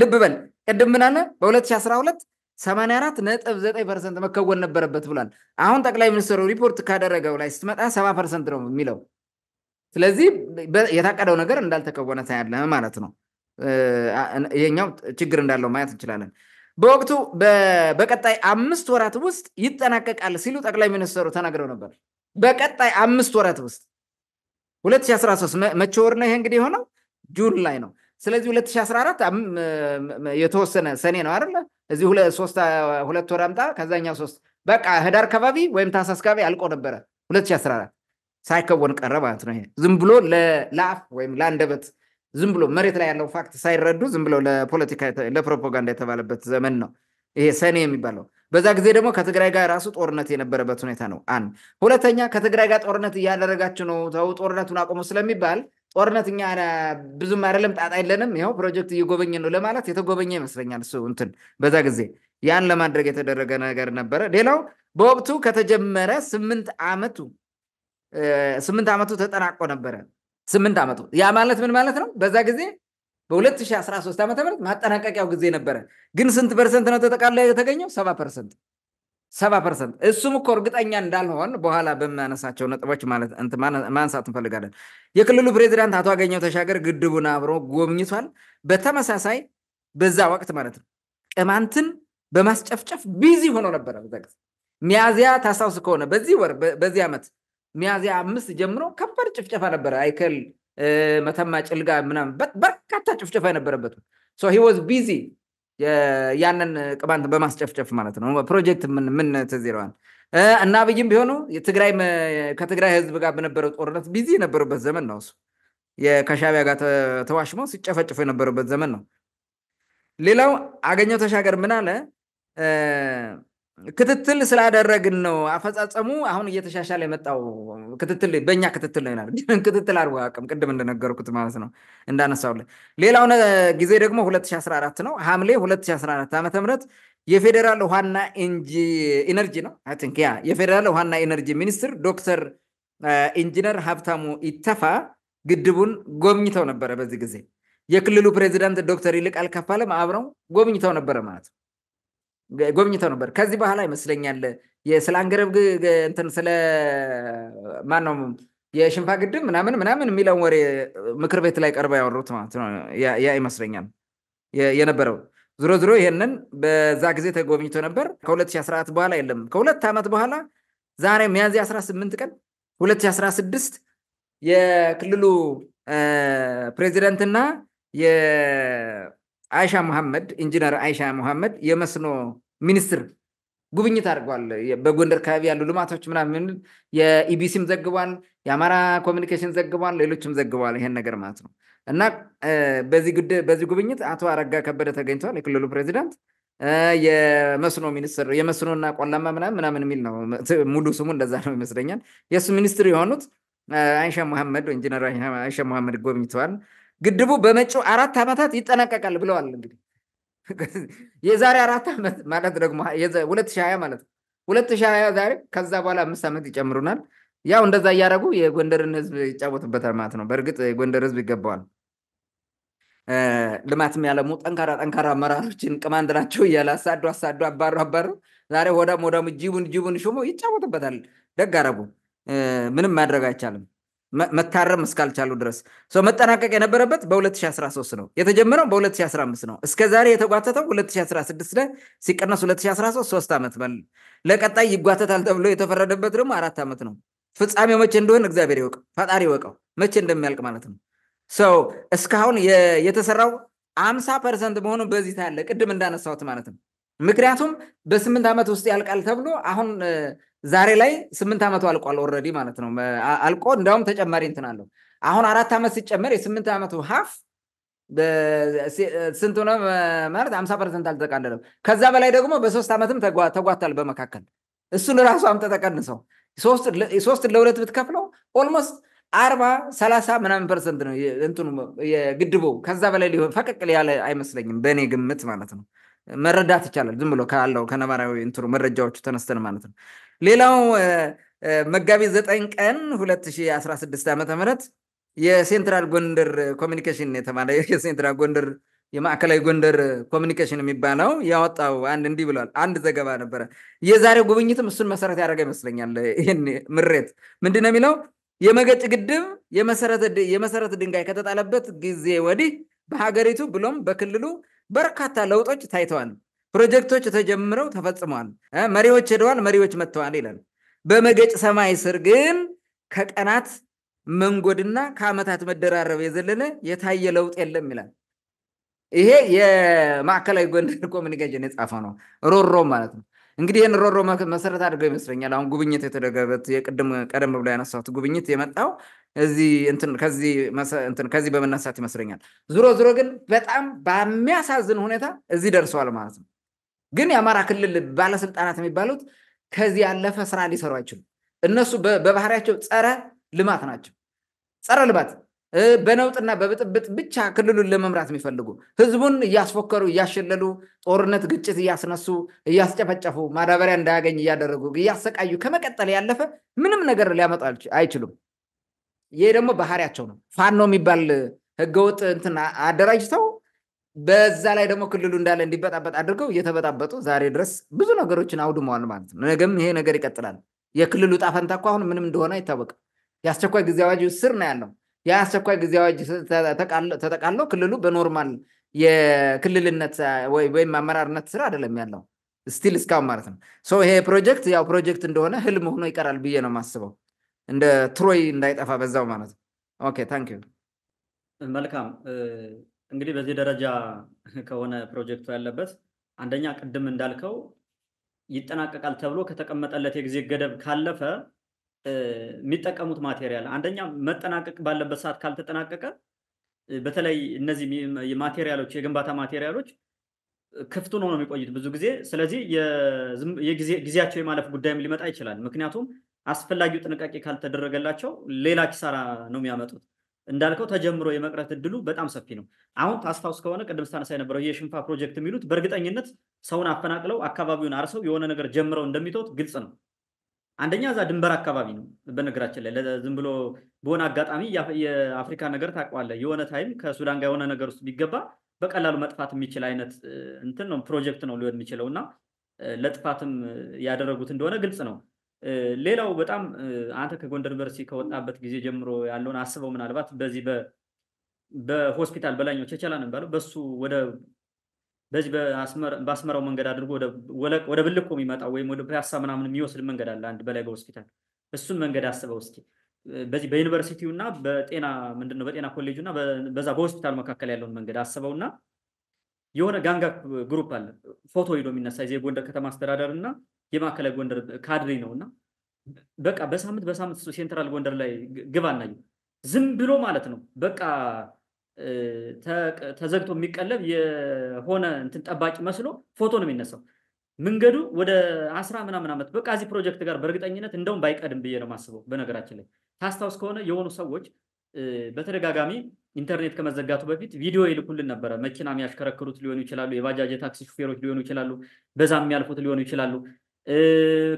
ልብ በል ቅድም ምናለ በ2012 84 ነጥብ 9 ፐርሰንት መከወን ነበረበት ብሏል። አሁን ጠቅላይ ሚኒስትሩ ሪፖርት ካደረገው ላይ ስትመጣ 70 ፐርሰንት ነው የሚለው። ስለዚህ የታቀደው ነገር እንዳልተከወነ ታያለ ማለት ነው። ይሄኛው ችግር እንዳለው ማየት እንችላለን። በወቅቱ በቀጣይ አምስት ወራት ውስጥ ይጠናቀቃል ሲሉ ጠቅላይ ሚኒስትሩ ተናግረው ነበር። በቀጣይ አምስት ወራት ውስጥ 2013 መቼ ወር ነው ይሄ እንግዲህ የሆነው ጁን ላይ ነው ስለዚህ 2014 የተወሰነ ሰኔ ነው አይደለ እዚህ ሁለት ወር አምጣ ከዛኛው ሶስት በቃ ህዳር ከባቢ ወይም ታሳስ ከባቢ አልቆ ነበረ 2014 ሳይከወን ቀረ ማለት ነው ይሄ ዝም ብሎ ለአፍ ወይም ለአንደበት ዝም ብሎ መሬት ላይ ያለው ፋክት ሳይረዱ ዝም ብሎ ለፖለቲካ ለፕሮፓጋንዳ የተባለበት ዘመን ነው ይሄ ሰኔ የሚባለው በዛ ጊዜ ደግሞ ከትግራይ ጋር ራሱ ጦርነት የነበረበት ሁኔታ ነው። አንድ ሁለተኛ ከትግራይ ጋር ጦርነት እያደረጋችሁ ነው፣ ተው ጦርነቱን አቁሙ ስለሚባል ጦርነት እኛ ብዙም አይደለም፣ ጣጣ የለንም፣ ይኸው ፕሮጀክት እየጎበኘ ነው ለማለት የተጎበኘ ይመስለኛል። እሱ እንትን በዛ ጊዜ ያን ለማድረግ የተደረገ ነገር ነበረ። ሌላው በወቅቱ ከተጀመረ ስምንት ዓመቱ ስምንት ዓመቱ ተጠናቆ ነበረ። ስምንት ዓመቱ ያ ማለት ምን ማለት ነው? በዛ ጊዜ በ2013 ዓ ም ማጠናቀቂያው ጊዜ ነበረ። ግን ስንት ፐርሰንት ነው ተጠቃላ የተገኘው? ሰባ ፐርሰንት ሰባ ፐርሰንት። እሱም እኮ እርግጠኛ እንዳልሆን በኋላ በሚያነሳቸው ነጥቦች ማንሳት እንፈልጋለን። የክልሉ ፕሬዚዳንት አቶ አገኘው ተሻገር ግድቡን አብሮ ጎብኝቷል። በተመሳሳይ በዛ ወቅት ማለት ነው ቅማንትን በማስጨፍጨፍ ቢዚ ሆኖ ነበረ። በዛ ጊዜ ሚያዚያ ታስታውስ ከሆነ በዚህ ወር በዚህ ዓመት ሚያዚያ አምስት ጀምሮ ከባድ ጭፍጨፋ ነበረ አይከል መተማ ጭልጋ ምናምን በርካታ ጭፍጨፋ የነበረበት ሂ ወዝ ቢዚ ያንን ቅማንት በማስጨፍጨፍ ማለት ነው ፕሮጀክት ምን ተዜረዋል እና አብይም ቢሆኑ የትግራይ ከትግራይ ህዝብ ጋር በነበረው ጦርነት ቢዚ የነበሩበት ዘመን ነው እሱ ከሻቢያ ጋር ተዋሽመው ሲጨፈጭፉ የነበሩበት ዘመን ነው ሌላው አገኘው ተሻገር ምን አለ ክትትል ስላደረግን ነው አፈጻጸሙ አሁን እየተሻሻለ የመጣው ክትትል በእኛ ክትትል ነው ይላል ግን ክትትል አልዋቅም ቅድም እንደነገርኩት ማለት ነው እንዳነሳውለ ሌላው ጊዜ ደግሞ 2014 ነው ሐምሌ 2014 ዓ ም የፌዴራል ውሃና ኢነርጂ ነው ቲንክ ያ የፌዴራል ውሃና ኢነርጂ ሚኒስትር ዶክተር ኢንጂነር ሀብታሙ ኢተፋ ግድቡን ጎብኝተው ነበረ በዚህ ጊዜ የክልሉ ፕሬዚዳንት ዶክተር ይልቃል ከፋለም አብረው ጎብኝተው ነበረ ማለት ነው ጎብኝተው ነበር ከዚህ በኋላ ይመስለኛል ስለ አንገረብ እንትን ስለ ማን ነው የሽንፋ ግድብ ምናምን ምናምን የሚለውን ወሬ ምክር ቤት ላይ ቀርበው ያወሩት ማለት ነው ያ ይመስለኛል የነበረው ዝሮ ዝሮ ይህንን በዛ ጊዜ ተጎብኝቶ ነበር ከ2014 በኋላ የለም ከሁለት ዓመት በኋላ ዛሬ መያዚ 18 ቀን 2016 የክልሉ ፕሬዚደንትና አይሻ መሐመድ ኢንጂነር አይሻ መሐመድ የመስኖ ሚኒስትር ጉብኝት አድርገዋል። በጎንደር አካባቢ ያሉ ልማቶች ምናምን የኢቢሲም ዘግቧል፣ የአማራ ኮሚኒኬሽን ዘግቧል፣ ሌሎችም ዘግቧል ይሄን ነገር ማለት ነው። እና በዚህ ጉብኝት አቶ አረጋ ከበደ ተገኝተዋል፣ የክልሉ ፕሬዚዳንት የመስኖ ሚኒስትር የመስኖና ቆላማ ምናምን ምናምን የሚል ነው ሙሉ ስሙ እንደዛ ነው ይመስለኛል። የእሱ ሚኒስትር የሆኑት አይሻ መሐመድ ኢንጂነር አይሻ መሐመድ ጎብኝተዋል። ግድቡ በመጪው አራት ዓመታት ይጠናቀቃል ብለዋል። እንግዲህ የዛሬ አራት ዓመት ማለት ደግሞ ሁለት ሺህ ሀያ ማለት ነው። ሁለት ሺህ ሀያ ዛሬ ከዛ በኋላ አምስት ዓመት ይጨምሩናል። ያው እንደዛ እያደረጉ የጎንደርን ህዝብ ይጫወቱበታል ማለት ነው። በእርግጥ የጎንደር ህዝብ ይገባዋል። ልማትም ያለሙ ጠንካራ ጠንካራ አመራሮችን ቅማንድ ናቸው እያለ አሳዱ አሳዱ አባሩ አባሩ ዛሬ ወዳም ወዳሙ ጅቡን ጅቡን ሹሞ ይጫወቱበታል። ደግ አደረጉ። ምንም ማድረግ አይቻልም። መታረም እስካልቻሉ ድረስ መጠናቀቅ የነበረበት በ2013 ነው የተጀመረው በ2015 ነው እስከዛሬ የተጓተተው 2016 ላይ ሲቀነስ 2013 ሶስት ዓመት ለቀጣይ ይጓተታል ተብሎ የተፈረደበት ደግሞ አራት ዓመት ነው ፍጻሜው መቼ እንደሆነ እግዚአብሔር ይወቀው ፈጣሪ ይወቀው መቼ እንደሚያልቅ ማለት ነው ሰው እስካሁን የተሰራው አምሳ ፐርሰንት መሆኑ በዚህ ታያለ፣ ቅድም እንዳነሳሁት ማለት ነው ምክንያቱም በስምንት ዓመት ውስጥ ያልቃል ተብሎ አሁን ዛሬ ላይ ስምንት ዓመቱ አልቋል ኦልሬዲ ማለት ነው አልቆ እንዲያውም ተጨማሪ እንትን አለው አሁን አራት ዓመት ሲጨመር የስምንት ዓመቱ ሀፍ ስንት ሆነ ማለት አምሳ ፐርሰንት አልተጠቃለለም ከዛ በላይ ደግሞ በሶስት ዓመትም ተጓታል በመካከል እሱን ራሱ አምጠ ተቀንሰው ሶስትን ለሁለት ብትከፍለው ኦልሞስት አርባ ሰላሳ ምናምን ፐርሰንት ነው እንትኑ የግድቡ ከዛ በላይ ሊሆን ፈቀቅል ያለ አይመስለኝም በእኔ ግምት ማለት ነው መረዳት ይቻላል ዝም ብሎ ካለው ከነባራዊ እንትኑ መረጃዎቹ ተነስተን ማለት ነው ሌላው መጋቢት ዘጠኝ ቀን 2016 ዓ ም የሴንትራል ጎንደር ኮሚኒኬሽን የተባለ የሴንትራል ጎንደር የማዕከላዊ ጎንደር ኮሚኒኬሽን የሚባለው ያወጣው አንድ እንዲህ ብሏል። አንድ ዘገባ ነበረ። የዛሬው ጉብኝትም እሱን መሰረት ያደረገ ይመስለኛል። ይህን ምሬት ምንድን ነው የሚለው? የመገጭ ግድብ የመሰረት ድንጋይ ከተጣለበት ጊዜ ወዲህ በሀገሪቱ ብሎም በክልሉ በርካታ ለውጦች ታይተዋል። ፕሮጀክቶች ተጀምረው ተፈጽመዋል። መሪዎች ሄደዋል፣ መሪዎች መጥተዋል ይላል። በመገጭ ሰማይ ስር ግን ከቀናት መንጎድና ከአመታት መደራረብ የዘለለ የታየ ለውጥ የለም ይላል። ይሄ የማዕከላዊ ጎንደር ኮሚኒኬሽን የጻፈ ነው፣ ሮሮ ማለት ነው። እንግዲህ ይህን ሮሮ መሰረት አድርገው ይመስለኛል አሁን ጉብኝት የተደረገበት የቅድም ቀደም ብሎ ያነሳት ጉብኝት የመጣው ከዚህ በመነሳት ይመስለኛል። ዝሮ ዝሮ ግን በጣም በሚያሳዝን ሁኔታ እዚህ ደርሰዋል ማለት ነው። ግን የአማራ ክልል ባለስልጣናት የሚባሉት ከዚህ ያለፈ ስራ ሊሰሩ አይችሉም። እነሱ በባህሪያቸው ጸረ ልማት ናቸው። ጸረ ልማት በነውጥና በብጥብጥ ብቻ ክልሉን ለመምራት የሚፈልጉ ህዝቡን እያስፎከሩ እያሸለሉ፣ ጦርነት፣ ግጭት እያስነሱ እያስጨፈጨፉ፣ ማዳበሪያ እንዳያገኝ እያደረጉ እያሰቃዩ ከመቀጠል ያለፈ ምንም ነገር ሊያመጡ አይችሉም። ይሄ ደግሞ ባህሪያቸው ነው። ፋኖ የሚባል ህገወጥ እንትን አደራጅተው በዛ ላይ ደግሞ ክልሉ እንዳለ እንዲበጣበጥ አድርገው እየተበጣበጡ ዛሬ ድረስ ብዙ ነገሮችን አውድመዋል ማለት ነው። ነገም ይሄ ነገር ይቀጥላል። የክልሉ ጣፈንታ እኮ አሁን ምንም እንደሆነ አይታወቅም። የአስቸኳይ ጊዜ አዋጅ ስር ነው ያለው። የአስቸኳይ ጊዜ አዋጅ ተጠቃሎ ክልሉ በኖርማል የክልልነት ወይም አመራርነት ስራ አይደለም ያለው ስቲል እስካሁን ማለት ነው። ይሄ ፕሮጀክት ያው ፕሮጀክት እንደሆነ ህልም ሆኖ ይቀራል ብዬ ነው የማስበው። እንደ ትሮይ እንዳይጠፋ በዛው ማለት ነው። ኦኬ ታንክ ዩ መልካም እንግዲህ በዚህ ደረጃ ከሆነ ፕሮጀክቱ ያለበት አንደኛ ቅድም እንዳልከው ይጠናቀቃል ተብሎ ከተቀመጠለት የጊዜ ገደብ ካለፈ የሚጠቀሙት ማቴሪያል አንደኛ መጠናቀቅ ባለበት ሰዓት ካልተጠናቀቀ በተለይ እነዚህ ማቴሪያሎች የግንባታ ማቴሪያሎች ክፍቱን ሆኖ የሚቆዩት ብዙ ጊዜ። ስለዚህ ጊዜያቸው የማለፍ ጉዳይም ሊመጣ ይችላል። ምክንያቱም አስፈላጊው ጥንቃቄ ካልተደረገላቸው ሌላ ኪሳራ ነው የሚያመጡት። እንዳልከው ተጀምሮ የመቅረት እድሉ በጣም ሰፊ ነው። አሁን ታስታውስ ከሆነ ቅድም ስታነሳ የነበረው የሽንፋ ፕሮጀክት የሚሉት በእርግጠኝነት ሰውን አፈናቅለው አካባቢውን አርሰው የሆነ ነገር ጀምረው እንደሚተውት ግልጽ ነው። አንደኛ እዛ ድንበር አካባቢ ነው። በነገራችን ላይ ዝም ብሎ በሆነ አጋጣሚ የአፍሪካ ነገር ታውቀዋለህ። የሆነ ታይም ከሱዳን ጋር የሆነ ነገር ውስጥ ቢገባ በቀላሉ መጥፋት የሚችል አይነት እንትን ነው ፕሮጀክት ነው ሊሆን የሚችለው እና ለጥፋትም ያደረጉት እንደሆነ ግልጽ ነው። ሌላው በጣም አንተ ከጎንደር ዩኒቨርሲቲ ከወጣበት ጊዜ ጀምሮ ያለውን አስበው ምናልባት በዚህ በሆስፒታል በላይኛው ቸቻላ ነው የሚባለው በሱ ወደ በዚህ በአስመራው መንገድ አድርጎ ወደ ብልኮ የሚመጣው ወይም ወደ ፒያሳ ምናምን የሚወስድ መንገድ አለ አንድ በላይ በሆስፒታል እሱን መንገድ አስበው እስኪ በዚህ በዩኒቨርሲቲው እና በጤና ምንድነው በጤና ኮሌጁ እና በዛ በሆስፒታል መካከል ያለውን መንገድ አስበው እና የሆነ ጋንጋ ግሩፕ አለ ፎቶ ሂዶ የሚነሳ ጎንደር ከተማ አስተዳደር እና የማዕከላዊ ጎንደር ካድሬ ነው እና በቃ በሳምንት በሳምንት ሴንትራል ጎንደር ላይ ግባ እናየ ዝም ብሎ ማለት ነው። በቃ ተዘግቶ የሚቀለብ የሆነ እንትን ጠባቂ መስሎ ፎቶ ነው የሚነሳው። መንገዱ ወደ አስራ ምናምን ዓመት በቃ እዚህ ፕሮጀክት ጋር በእርግጠኝነት እንደውም ባይቀድም ብዬ ነው የማስበው። በነገራችን ላይ ታስታውስ ከሆነ የሆኑ ሰዎች በተደጋጋሚ ኢንተርኔት ከመዘጋቱ በፊት ቪዲዮ ይልኩልን ነበረ። መኪና የሚያሽከረክሩት ሊሆኑ ይችላሉ፣ የባጃጅ ታክሲ ሹፌሮች ሊሆኑ ይችላሉ፣ በዛ የሚያልፉት ሊሆኑ ይችላሉ።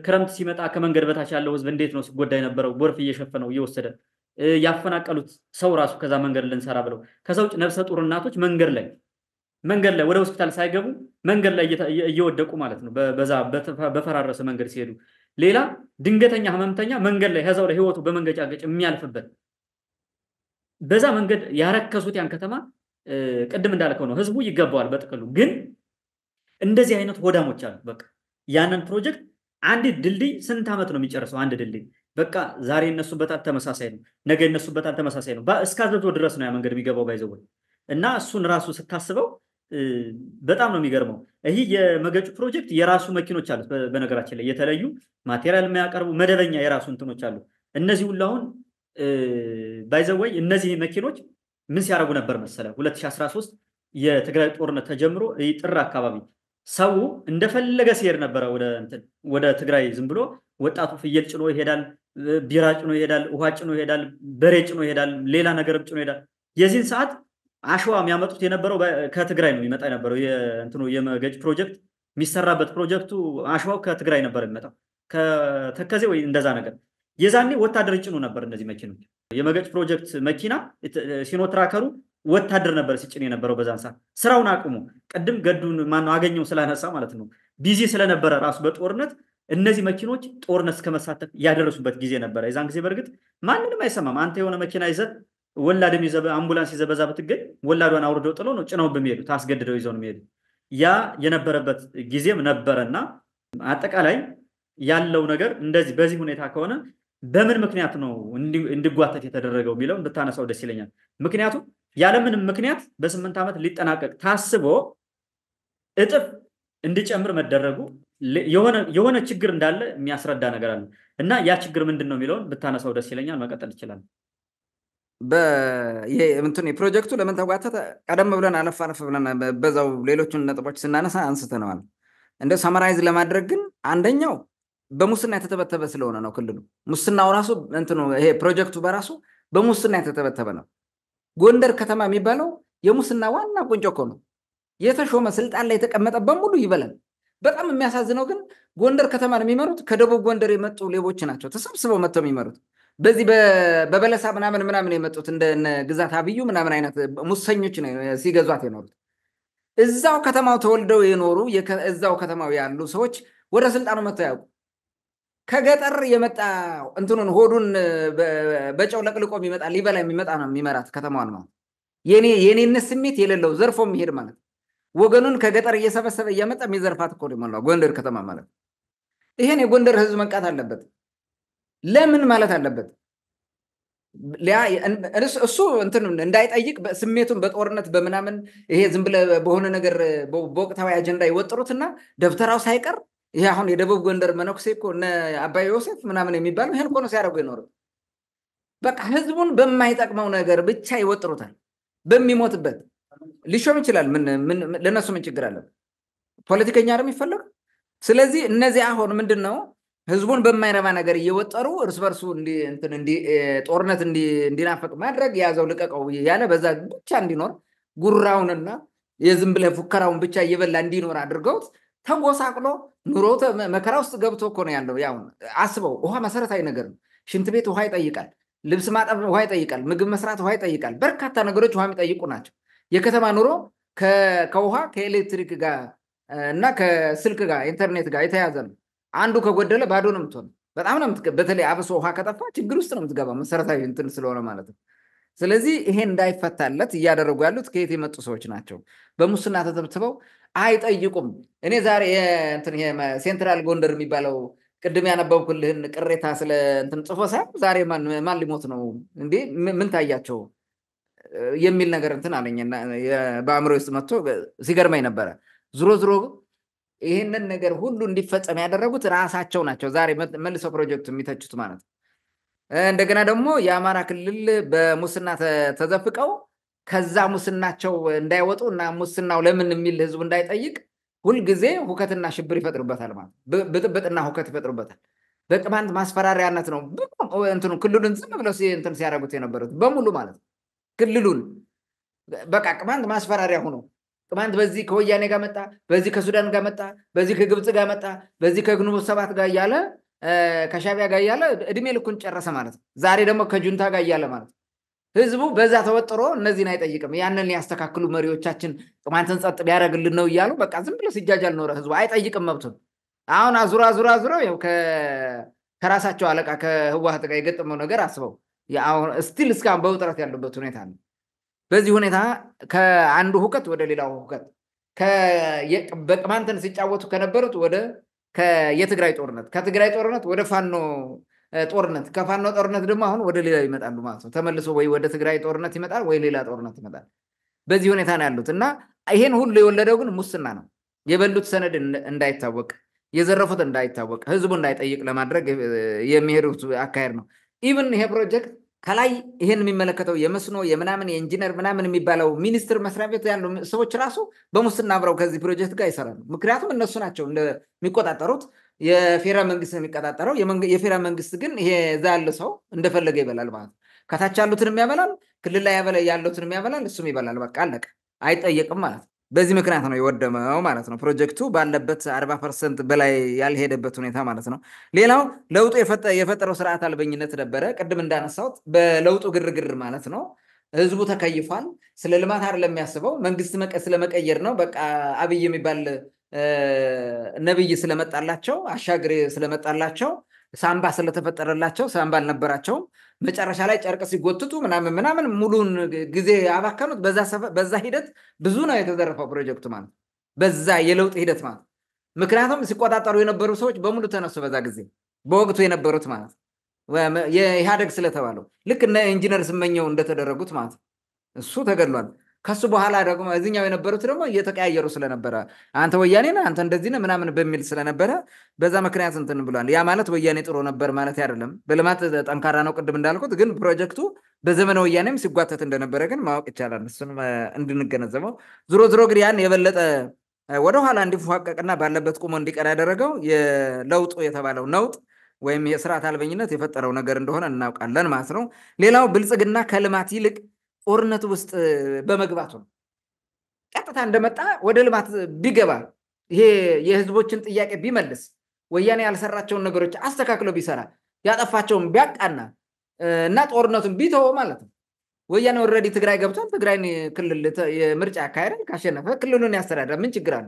ክረምት ሲመጣ ከመንገድ በታች ያለው ህዝብ እንዴት ነው ሲጎዳ የነበረው? ጎርፍ እየሸፈነው እየወሰደ ያፈናቀሉት ሰው ራሱ ከዛ መንገድ ልንሰራ ብለው ከዛ ውጭ ነፍሰ ጡር እናቶች መንገድ ላይ መንገድ ላይ ወደ ሆስፒታል ሳይገቡ መንገድ ላይ እየወደቁ ማለት ነው። በዛ በፈራረሰ መንገድ ሲሄዱ ሌላ ድንገተኛ ህመምተኛ መንገድ ላይ ከዛው ላይ ህይወቱ በመንገጫገጭ የሚያልፍበት በዛ መንገድ ያረከሱት ያን ከተማ ቅድም እንዳልከው ነው። ህዝቡ ይገባዋል። በጥቅሉ ግን እንደዚህ አይነት ሆዳሞች አሉ በቃ ያንን ፕሮጀክት አንድ ድልድይ ስንት ዓመት ነው የሚጨርሰው? አንድ ድልድይ በቃ ዛሬ እነሱበት ተመሳሳይ ነው፣ ነገ እነሱበት ተመሳሳይ ነው። እስከ አዘዞ ድረስ ነው ያ መንገድ የሚገባው ባይዘው እና እሱን ራሱ ስታስበው በጣም ነው የሚገርመው። ይህ የመገጩ ፕሮጀክት የራሱ መኪኖች አሉት። በነገራችን ላይ የተለዩ ማቴሪያል የሚያቀርቡ መደበኛ የራሱ እንትኖች አሉ። እነዚህ ሁሉ አሁን ባይዘወይ እነዚህ መኪኖች ምን ሲያደርጉ ነበር መሰለ 2013 የትግራይ ጦርነት ተጀምሮ ጥር አካባቢ ሰው እንደፈለገ ሲሄድ ነበረ ወደ ትግራይ ዝም ብሎ ወጣቱ ፍየል ጭኖ ይሄዳል፣ ቢራ ጭኖ ይሄዳል፣ ውሃ ጭኖ ይሄዳል፣ በሬ ጭኖ ይሄዳል፣ ሌላ ነገርም ጭኖ ይሄዳል። የዚህን ሰዓት አሸዋ የሚያመጡት የነበረው ከትግራይ ነው የሚመጣ የነበረው። እንትኑ የመገጭ ፕሮጀክት የሚሰራበት ፕሮጀክቱ አሸዋው ከትግራይ ነበር የሚመጣው ከተከዜ ወይ እንደዛ ነገር። የዛኔ ወታደር ጭኖ ነበር እነዚህ መኪኖች። የመገጭ ፕሮጀክት መኪና ሲኖትራከሩ ወታደር ነበር ሲጭን የነበረው በዛን ሰዓት ስራውን አቁሙ። ቅድም ገዱን ማነው አገኘው ስላነሳ ማለት ነው ቢዚ ስለነበረ ራሱ በጦርነት እነዚህ መኪኖች ጦርነት እስከመሳተፍ ያደረሱበት ጊዜ ነበረ። የዛን ጊዜ በእርግጥ ማንንም አይሰማም። አንተ የሆነ መኪና ይዘ ወላድም አምቡላንስ ይዘህ በዛ ብትገኝ ወላዷን አውርደው ጥሎ ነው ጭነው በሚሄዱ ታስገድደው ይዘው ነው የሚሄዱ። ያ የነበረበት ጊዜም ነበረና አጠቃላይ ያለው ነገር እንደዚህ በዚህ ሁኔታ ከሆነ በምን ምክንያት ነው እንዲጓተት የተደረገው የሚለውን ብታነሳው ደስ ይለኛል። ምክንያቱም ያለምንም ምክንያት በስምንት ዓመት ሊጠናቀቅ ታስቦ እጥፍ እንዲጨምር መደረጉ የሆነ ችግር እንዳለ የሚያስረዳ ነገር አለ እና ያ ችግር ምንድን ነው የሚለውን ብታነሳው ደስ ይለኛል። መቀጠል ይችላል። እንትን የፕሮጀክቱ ለምን ተጓተተ? ቀደም ብለን አለፍ አለፍ ብለን በዛው ሌሎቹን ነጥቦች ስናነሳ አንስተነዋል። እንደ ሰመራይዝ ለማድረግ ግን አንደኛው በሙስና የተተበተበ ስለሆነ ነው። ክልሉ ሙስናው ራሱ ይሄ ፕሮጀክቱ በራሱ በሙስና የተተበተበ ነው። ጎንደር ከተማ የሚባለው የሙስና ዋና ቁንጮ እኮ ነው። የተሾመ ስልጣን ላይ የተቀመጠ በሙሉ ይበላል። በጣም የሚያሳዝነው ግን ጎንደር ከተማን የሚመሩት ከደቡብ ጎንደር የመጡ ሌቦች ናቸው። ተሰብስበው መጥተው የሚመሩት በዚህ በበለሳ ምናምን ምናምን የመጡት እንደ ግዛት አብዩ ምናምን አይነት ሙሰኞች ሲገዟት የኖሩት እዛው ከተማው ተወልደው የኖሩ እዛው ከተማው ያሉ ሰዎች ወደ ስልጣኑ መጥተው ያውቁ ከገጠር የመጣ እንትኑን ሆዱን በጨው ለቅልቆ የሚመጣ ሊበላ የሚመጣ ነው የሚመራት ከተማዋን ማለት የኔነት ስሜት የሌለው ዘርፎ የሚሄድ ማለት ወገኑን ከገጠር እየሰበሰበ እያመጣ የሚዘርፋት እኮ ሞላ ጎንደር ከተማ ማለት ይሄን የጎንደር ህዝብ መንቃት አለበት። ለምን ማለት አለበት። እሱ እንትን እንዳይጠይቅ ስሜቱን በጦርነት በምናምን ይሄ ዝም ብለህ በሆነ ነገር በወቅታዊ አጀንዳ ይወጥሩትና ደብተራው ሳይቀር ይሄ አሁን የደቡብ ጎንደር መነኩሴ እኮ እነ ዮሴፍ ምናምን የሚባለው ይህን እኮ ሲያደርጉ የኖሩት። በቃ ህዝቡን በማይጠቅመው ነገር ብቻ ይወጥሩታል። በሚሞትበት ሊሾም ይችላል። ለእነሱ ምን ችግር አለ? ፖለቲከኛ ነው ይፈለግ። ስለዚህ እነዚህ አሁን ምንድን ነው ህዝቡን በማይረባ ነገር እየወጠሩ እርስ በርሱ ጦርነት እንዲናፈቅ ማድረግ የያዘው ልቀቀው ያለ በዛ ብቻ እንዲኖር ጉራውንና የዝም ብለህ ፉከራውን ብቻ እየበላ እንዲኖር አድርገውት ተጎሳቅሎ ኑሮ መከራ ውስጥ ገብቶ እኮ ነው ያለው። ያው አስበው፣ ውሃ መሰረታዊ ነገር ነው። ሽንት ቤት ውሃ ይጠይቃል፣ ልብስ ማጠብ ውሃ ይጠይቃል፣ ምግብ መስራት ውሃ ይጠይቃል። በርካታ ነገሮች ውሃ የሚጠይቁ ናቸው። የከተማ ኑሮ ከውሃ ከኤሌክትሪክ ጋር እና ከስልክ ጋር ኢንተርኔት ጋር የተያዘ ነው። አንዱ ከጎደለ ባዶ ነው ምትሆነ በጣም ነው በተለይ አብሶ ውሃ ከጠፋ ችግር ውስጥ ነው የምትገባ፣ መሰረታዊ እንትን ስለሆነ ማለት ነው። ስለዚህ ይሄ እንዳይፈታለት እያደረጉ ያሉት ከየት የመጡ ሰዎች ናቸው? በሙስና ተተብትበው አይጠይቁም። እኔ ዛሬ ሴንትራል ጎንደር የሚባለው ቅድም ያነበብኩልህን ቅሬታ ስለ እንትን ጽፎ ሳይሆን ዛሬ ማን ሊሞት ነው እንዴ ምን ታያቸው የሚል ነገር እንትን አለኝ በአእምሮ ውስጥ መጥቶ ሲገርመኝ ነበረ። ዝሮ ዝሮ ይህንን ነገር ሁሉ እንዲፈጸም ያደረጉት ራሳቸው ናቸው። ዛሬ መልሰው ፕሮጀክቱ የሚተቹት ማለት ነው። እንደገና ደግሞ የአማራ ክልል በሙስና ተዘፍቀው ከዛ ሙስናቸው እንዳይወጡ እና ሙስናው ለምን የሚል ህዝቡ እንዳይጠይቅ ሁልጊዜ ሁከትና ሽብር ይፈጥሩበታል ማለት ብጥብጥና ሁከት ይፈጥሩበታል በቅማንት ማስፈራሪያነት ነው እንትኑ ክልሉን ዝም ብለው እንትን ሲያደርጉት የነበሩት በሙሉ ማለት ነው ክልሉን በቃ ቅማንት ማስፈራሪያ ሆኖ ቅማንት በዚህ ከወያኔ ጋር መጣ በዚህ ከሱዳን ጋር መጣ በዚህ ከግብፅ ጋር መጣ በዚህ ከግንቦት ሰባት ጋር እያለ ከሻቢያ ጋር እያለ እድሜ ልኩን ጨረሰ ማለት ነው ዛሬ ደግሞ ከጁንታ ጋር እያለ ማለት ነው ህዝቡ በዛ ተወጥሮ እነዚህን አይጠይቅም። ያንን ሊያስተካክሉ መሪዎቻችን ቅማንትን ጸጥ ሊያደረግልን ነው እያሉ በቃ ዝም ብሎ ሲጃጃል ኖረ። ህዝቡ አይጠይቅም መብቱን። አሁን አዙራ ዙራ ዙረው ከራሳቸው አለቃ ከህወሓት ጋር የገጠመው ነገር አስበው ስቲል እስካሁን በውጥረት ያሉበት ሁኔታ ነው። በዚህ ሁኔታ ከአንዱ ሁከት ወደ ሌላው ሁከት በቅማንትን ሲጫወቱ ከነበሩት ወደ የትግራይ ጦርነት ከትግራይ ጦርነት ወደ ፋኖ ጦርነት ከፋኖ ጦርነት ደግሞ አሁን ወደ ሌላ ይመጣሉ ማለት ነው። ተመልሶ ወይ ወደ ትግራይ ጦርነት ይመጣል ወይ ሌላ ጦርነት ይመጣል። በዚህ ሁኔታ ነው ያሉት እና ይሄን ሁሉ የወለደው ግን ሙስና ነው። የበሉት ሰነድ እንዳይታወቅ፣ የዘረፉት እንዳይታወቅ፣ ህዝቡ እንዳይጠይቅ ለማድረግ የሚሄዱት አካሄድ ነው። ኢቭን ይሄ ፕሮጀክት ከላይ ይሄን የሚመለከተው የመስኖ የምናምን የኢንጂነር ምናምን የሚባለው ሚኒስትር መስሪያ ቤት ያሉ ሰዎች ራሱ በሙስና አብረው ከዚህ ፕሮጀክት ጋር ይሰራሉ። ምክንያቱም እነሱ ናቸው እንደሚቆጣጠሩት የፌዴራል መንግስት ነው የሚቀጣጠረው። የፌዴራል መንግስት ግን ይሄ እዛ ያለ ሰው እንደፈለገ ይበላል ማለት ነው። ከታች ያሉትንም ያበላል፣ ክልል ላይ ያሉትንም ያበላል፣ እሱም ይበላል። በቃ አለቀ፣ አይጠየቅም ማለት ነው። በዚህ ምክንያት ነው የወደመው ማለት ነው። ፕሮጀክቱ ባለበት አርባ ፐርሰንት በላይ ያልሄደበት ሁኔታ ማለት ነው። ሌላው ለውጡ የፈጠረው ስርዓት አልበኝነት ነበረ። ቅድም እንዳነሳሁት በለውጡ ግርግር ማለት ነው ህዝቡ ተከይፏል። ስለ ልማት አይደለም የሚያስበው መንግስት ስለመቀየር ነው። በቃ አብይ የሚባል ነብይ ስለመጣላቸው አሻግሬ ስለመጣላቸው ሳምባ ስለተፈጠረላቸው ሳምባ አልነበራቸውም። መጨረሻ ላይ ጨርቅ ሲጎትቱ ምናምን ምናምን ሙሉን ጊዜ አባከኑት። በዛ ሂደት ብዙ ነው የተዘረፈው ፕሮጀክቱ ማለት በዛ የለውጥ ሂደት ማለት ምክንያቱም ሲቆጣጠሩ የነበሩ ሰዎች በሙሉ ተነሱ። በዛ ጊዜ በወቅቱ የነበሩት ማለት የኢህአደግ ስለተባለው ልክ እነ ኢንጂነር ስመኘው እንደተደረጉት ማለት እሱ ተገድሏል። ከሱ በኋላ ደግሞ እዚኛው የነበሩት ደግሞ እየተቀያየሩ ስለነበረ አንተ ወያኔ ነህ አንተ እንደዚህ ነህ ምናምን በሚል ስለነበረ በዛ ምክንያት እንትን ብሏል። ያ ማለት ወያኔ ጥሩ ነበር ማለት አይደለም። በልማት ጠንካራ ነው ቅድም እንዳልኩት፣ ግን ፕሮጀክቱ በዘመነ ወያኔም ሲጓተት እንደነበረ ግን ማወቅ ይቻላል። እሱን እንድንገነዘበው ዝሮ ዝሮ ግን ያን የበለጠ ወደኋላ እንዲፏቀቅና ባለበት ቁሞ እንዲቀር ያደረገው የለውጡ የተባለው ነውጥ ወይም የስርዓት አልበኝነት የፈጠረው ነገር እንደሆነ እናውቃለን ማለት ነው። ሌላው ብልጽግና ከልማት ይልቅ ጦርነት ውስጥ በመግባቱ ነው። ቀጥታ እንደመጣ ወደ ልማት ቢገባ ይሄ የህዝቦችን ጥያቄ ቢመልስ፣ ወያኔ ያልሰራቸውን ነገሮች አስተካክሎ ቢሰራ፣ ያጠፋቸውን ቢያቃና እና ጦርነቱን ቢተወ ማለት ነው። ወያኔ ወረዲ ትግራይ ገብቷል። ትግራይን ክልል የምርጫ አካሄደ ካሸነፈ ክልሉን ያስተዳድራል። ምን ችግር አለ?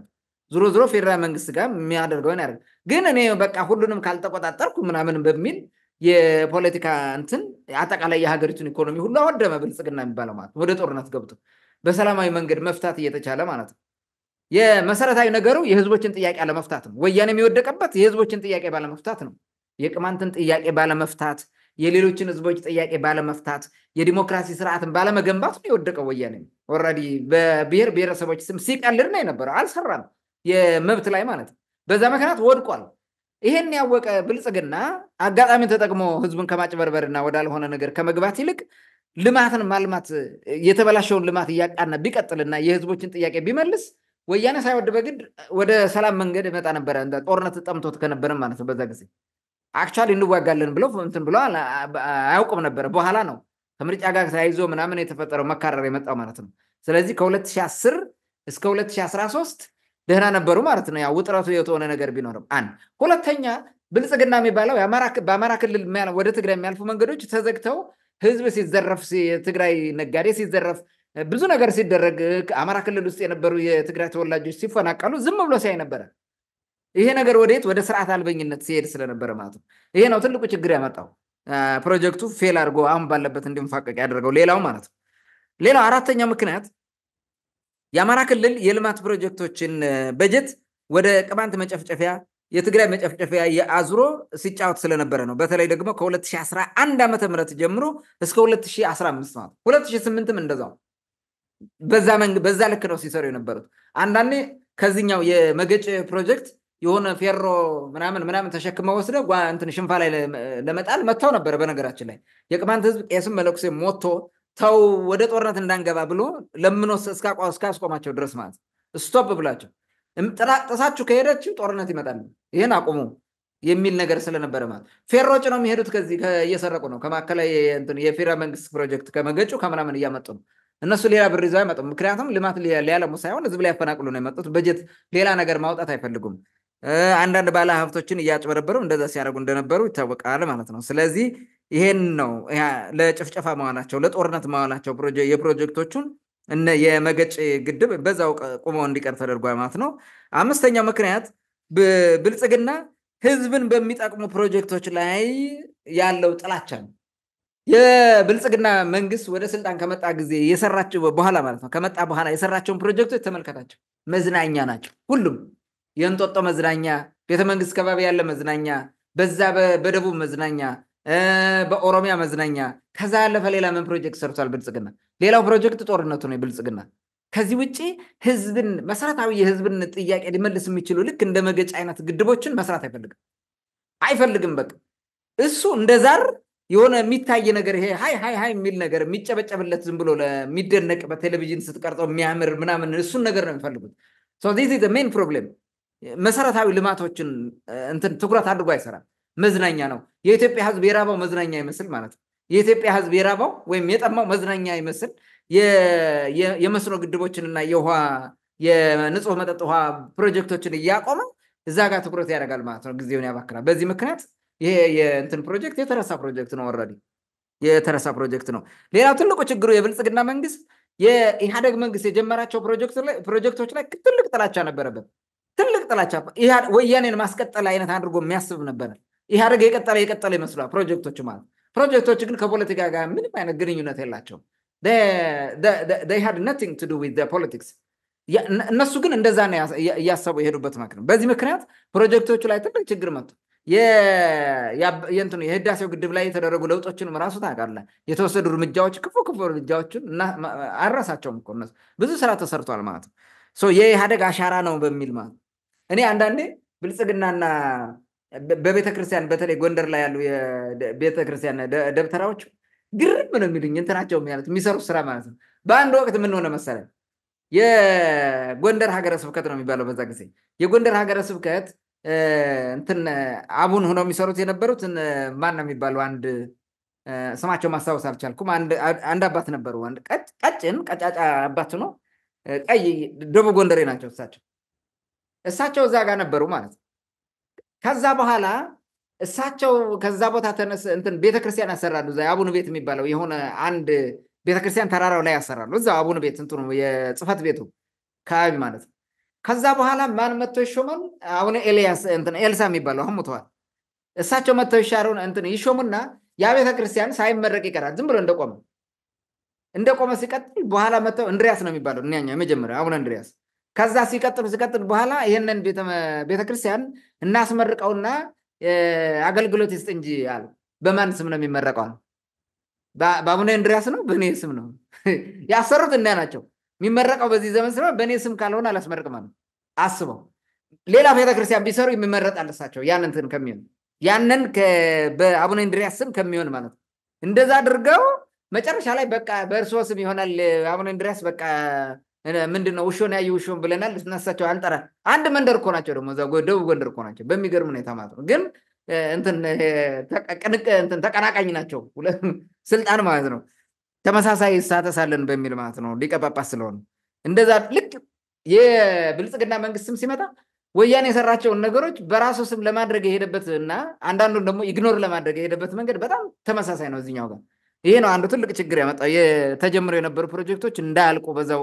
ዞሮ ዞሮ ፌዴራል መንግስት ጋር የሚያደርገውን ያደርግ። ግን እኔ በቃ ሁሉንም ካልተቆጣጠርኩ ምናምን በሚል የፖለቲካ እንትን አጠቃላይ የሀገሪቱን ኢኮኖሚ ሁሉ አወደመ ብልጽግና የሚባለው ማለት ወደ ጦርነት ገብቶ በሰላማዊ መንገድ መፍታት እየተቻለ ማለት ነው። የመሰረታዊ ነገሩ የህዝቦችን ጥያቄ አለመፍታት ነው። ወያኔ የሚወደቀበት የህዝቦችን ጥያቄ ባለመፍታት ነው። የቅማንትን ጥያቄ ባለመፍታት፣ የሌሎችን ህዝቦች ጥያቄ ባለመፍታት፣ የዲሞክራሲ ስርዓትን ባለመገንባት ነው የወደቀው ወያኔ። ኦልሬዲ በብሔር ብሔረሰቦች ስም ሲቀልድ ነው የነበረው። አልሰራም የመብት ላይ ማለት ነው። በዛ ምክንያት ወድቋል። ይሄን ያወቀ ብልጽግና አጋጣሚ ተጠቅሞ ህዝቡን ከማጭበርበርና ወዳልሆነ ነገር ከመግባት ይልቅ ልማትን ማልማት የተበላሸውን ልማት እያቃና ቢቀጥልና የህዝቦችን ጥያቄ ቢመልስ ወያኔ ሳይወድ በግድ ወደ ሰላም መንገድ ይመጣ ነበረ። ጦርነት ጠምቶት ከነበረ ማለት ነው። በዛ ጊዜ አክቹዋሊ እንዋጋለን ብለው እንትን ብሎ አያውቅም ነበረ። በኋላ ነው ከምርጫ ጋር ተያይዞ ምናምን የተፈጠረው መካረር የመጣው ማለት ነው። ስለዚህ ከ2010 እስከ 2013 ደህና ነበሩ ማለት ነው። ያው ውጥረቱ የተሆነ ነገር ቢኖርም አንድ ሁለተኛ ብልጽግና የሚባለው በአማራ ክልል ወደ ትግራይ የሚያልፉ መንገዶች ተዘግተው ህዝብ ሲዘረፍ፣ የትግራይ ነጋዴ ሲዘረፍ፣ ብዙ ነገር ሲደረግ አማራ ክልል ውስጥ የነበሩ የትግራይ ተወላጆች ሲፈናቀሉ ዝም ብሎ ሲያይ ነበረ። ይሄ ነገር ወደየት ወደ ስርዓት አልበኝነት ሲሄድ ስለነበረ ማለት ነው። ይሄ ነው ትልቁ ችግር ያመጣው ፕሮጀክቱ ፌል አድርጎ አሁን ባለበት እንዲንፋቀቅ ያደረገው ሌላው ማለት ነው። ሌላው አራተኛ ምክንያት የአማራ ክልል የልማት ፕሮጀክቶችን በጀት ወደ ቅማንት መጨፍጨፊያ የትግራይ መጨፍጨፊያ የአዝሮ ሲጫወት ስለነበረ ነው። በተለይ ደግሞ ከ2011 ዓ ም ጀምሮ እስከ 2015 ማለት 2008ም እንደዛው በዛ ልክ ነው ሲሰሩ የነበሩት። አንዳንዴ ከዚኛው የመገጭ ፕሮጀክት የሆነ ፌሮ ምናምን ምናምን ተሸክመ ወስደ እንትን ሽንፋ ላይ ለመጣል መጥተው ነበረ። በነገራችን ላይ የቅማንት ህዝብ ቄስም መለኩሴ ሞቶ ተው ወደ ጦርነት እንዳንገባ ብሎ ለምኖ እስካስቆማቸው ድረስ ማለት ስቶፕ ብላቸው ጥሳችሁ ከሄደችው ጦርነት ይመጣል ይህን አቁሙ የሚል ነገር ስለነበረ ማለት ፌሮጭ ነው የሚሄዱት ከዚህ እየሰረቁ ነው ከማዕከላዊ የፌራ መንግስት ፕሮጀክት ከመገጩ ከምናምን እያመጡ ነው እነሱ ሌላ ብር ይዘው አይመጡም ምክንያቱም ልማት ሊያለሙ ሳይሆን ህዝብ ሊያፈናቅሉ ነው የመጡት በጀት ሌላ ነገር ማውጣት አይፈልጉም አንዳንድ ባለ ሀብቶችን እያጭበረበሩ እንደዛ ሲያደርጉ እንደነበሩ ይታወቃል ማለት ነው ስለዚህ ይሄን ነው ለጭፍጨፋ መዋላቸው ለጦርነት መዋላቸው የፕሮጀክቶቹን እነ የመገጭ ግድብ በዛው ቁመው እንዲቀር ተደርጓ ማለት ነው። አምስተኛው ምክንያት ብልጽግና ህዝብን በሚጠቅሙ ፕሮጀክቶች ላይ ያለው ጥላቻ ነው። የብልጽግና መንግስት ወደ ስልጣን ከመጣ ጊዜ የሰራቸው በኋላ ማለት ነው ከመጣ በኋላ የሰራቸውን ፕሮጀክቶች ተመልከታቸው። መዝናኛ ናቸው ሁሉም። የእንጦጦ መዝናኛ፣ ቤተመንግስት ከባቢ ያለ መዝናኛ፣ በዛ በደቡብ መዝናኛ በኦሮሚያ መዝናኛ። ከዛ ያለፈ ሌላ ምን ፕሮጀክት ሰርቷል ብልጽግና? ሌላው ፕሮጀክት ጦርነቱ ነው የብልጽግና። ከዚህ ውጭ ህዝብን መሰረታዊ የህዝብን ጥያቄ ሊመልስ የሚችሉ ልክ እንደ መገጫ አይነት ግድቦችን መስራት አይፈልግም አይፈልግም። በቃ እሱ እንደ ዛር የሆነ የሚታይ ነገር ይሄ ሀይ ሀይ ሀይ የሚል ነገር የሚጨበጨብለት ዝም ብሎ ለሚደነቅ በቴሌቪዥን ስትቀርጸው የሚያምር ምናምን እሱን ነገር ነው የሚፈልጉት። ሜን ፕሮብሌም መሰረታዊ ልማቶችን እንትን ትኩረት አድርጎ አይሰራም። መዝናኛ ነው የኢትዮጵያ ህዝብ የራባው መዝናኛ ይመስል ማለት ነው የኢትዮጵያ ህዝብ የራባው ወይም የጠማው መዝናኛ ይመስል የመስኖ ግድቦችንና የውሃ የንጹህ መጠጥ ውሃ ፕሮጀክቶችን እያቆመ እዛ ጋር ትኩረት ያደርጋል ማለት ነው ጊዜውን ያባክናል በዚህ ምክንያት ይሄ የእንትን ፕሮጀክት የተረሳ ፕሮጀክት ነው ወረዲ የተረሳ ፕሮጀክት ነው ሌላው ትልቁ ችግሩ የብልጽግና መንግስት የኢህአደግ መንግስት የጀመራቸው ፕሮጀክቶች ላይ ትልቅ ጥላቻ ነበረበት ትልቅ ጥላቻ ወያኔን ማስቀጠል አይነት አድርጎ የሚያስብ ነበረ ኢህአደግ የቀጠለ የቀጠለ ይመስሏል ፕሮጀክቶች ማለት ፕሮጀክቶች ግን ከፖለቲካ ጋር ምንም አይነት ግንኙነት የላቸውም ሃድ ነቲንግ ዱ ፖለቲክስ እነሱ ግን እንደዛ ነው እያሰቡ የሄዱበት ምክንያት በዚህ ምክንያት ፕሮጀክቶቹ ላይ ትልቅ ችግር መጡ የእንትኑ የህዳሴው ግድብ ላይ የተደረጉ ለውጦችንም ራሱ ታቃለ የተወሰዱ እርምጃዎች ክፉ ክፉ እርምጃዎችን አራሳቸውም እኮ እነሱ ብዙ ስራ ተሰርቷል ማለት ነው የኢህአደግ አሻራ ነው በሚል ማለት እኔ አንዳንዴ ብልጽግናና በቤተክርስቲያን በተለይ ጎንደር ላይ ያሉ የቤተክርስቲያን ደብተራዎች ግርም ነው የሚሉኝ እንትናቸው ማለት የሚሰሩት ስራ ማለት ነው። በአንድ ወቅት ምን ሆነ የጎንደር ሀገረ ስብከት ነው የሚባለው በዛ ጊዜ የጎንደር ሀገረ ስብከት እንትን አቡን ሆነው የሚሰሩት የነበሩት ማን ነው የሚባለው አንድ ስማቸው ማስታወስ አልቻልኩም። አንድ አባት ነበሩ። ቀጭን ቀጫጫ አባት ነው፣ ቀይ ደቡብ ጎንደሬ ናቸው እሳቸው እሳቸው እዛ ጋር ነበሩ ማለት ነው። ከዛ በኋላ እሳቸው ከዛ ቦታ ተነስ እንትን ቤተክርስቲያን ያሰራሉ። እዛ አቡነ ቤት የሚባለው የሆነ አንድ ቤተክርስቲያን ተራራው ላይ ያሰራሉ። እዛ አቡነ ቤት እንትኑ የጽህፈት ቤቱ ከባቢ ማለት ነው። ከዛ በኋላ ማን መጥቶ ይሾመን? አቡነ ኤልያስ እንትን ኤልሳ የሚባለው አሁን እሳቸው መጥተው ይሻሩን እንትን ይሾሙና ያ ቤተክርስቲያን ሳይመረቅ ይቀራል። ዝም ብሎ እንደቆመ እንደቆመ ሲቀጥል በኋላ መጥተው እንድሪያስ ነው የሚባለው እኛኛው የመጀመሪያ አቡነ እንድሪያስ ከዛ ሲቀጥል ሲቀጥል በኋላ ይህንን ቤተክርስቲያን እናስመርቀውና አገልግሎት ይስጥ እንጂ አሉ። በማን ስም ነው የሚመረቀው? በአቡነ እንድሪያስ ነው በእኔ ስም ነው ያሰሩት። እንዲያ ናቸው የሚመረቀው በዚህ ዘመን ስለሆነ በእኔ ስም ካልሆነ አላስመርቅም አሉ። አስበው ሌላ ቤተክርስቲያን ቢሰሩ የሚመረጥ አለሳቸው ያንንትን ከሚሆን ያንን በአቡነ እንድሪያስ ስም ከሚሆን ማለት ነው። እንደዛ አድርገው መጨረሻ ላይ በቃ በእርስዎ ስም ይሆናል አቡነ እንድሪያስ በቃ ምንድነው ውሾን ያየ ውሾን ብለናል። ስነሳቸው አልጠራ አንድ መንደር እኮ ናቸው። ደግሞ ደቡብ ጎንደር እኮ ናቸው። በሚገርም ሁኔታ ማለት ነው። ግን እንትን ተቀናቃኝ ናቸው፣ ስልጣን ማለት ነው። ተመሳሳይ እሳተሳለን በሚል ማለት ነው። ሊቀ ጳጳስ ስለሆነ እንደዛ ልክ የብልጽግና መንግስትም ሲመጣ ወያኔ የሰራቸውን ነገሮች በራሱ ስም ለማድረግ የሄደበት እና አንዳንዱን ደግሞ ኢግኖር ለማድረግ የሄደበት መንገድ በጣም ተመሳሳይ ነው እዚኛው ጋር። ይሄ ነው አንዱ ትልቅ ችግር ያመጣው። ተጀምሮ የነበሩ ፕሮጀክቶች እንዳያልቁ በዛው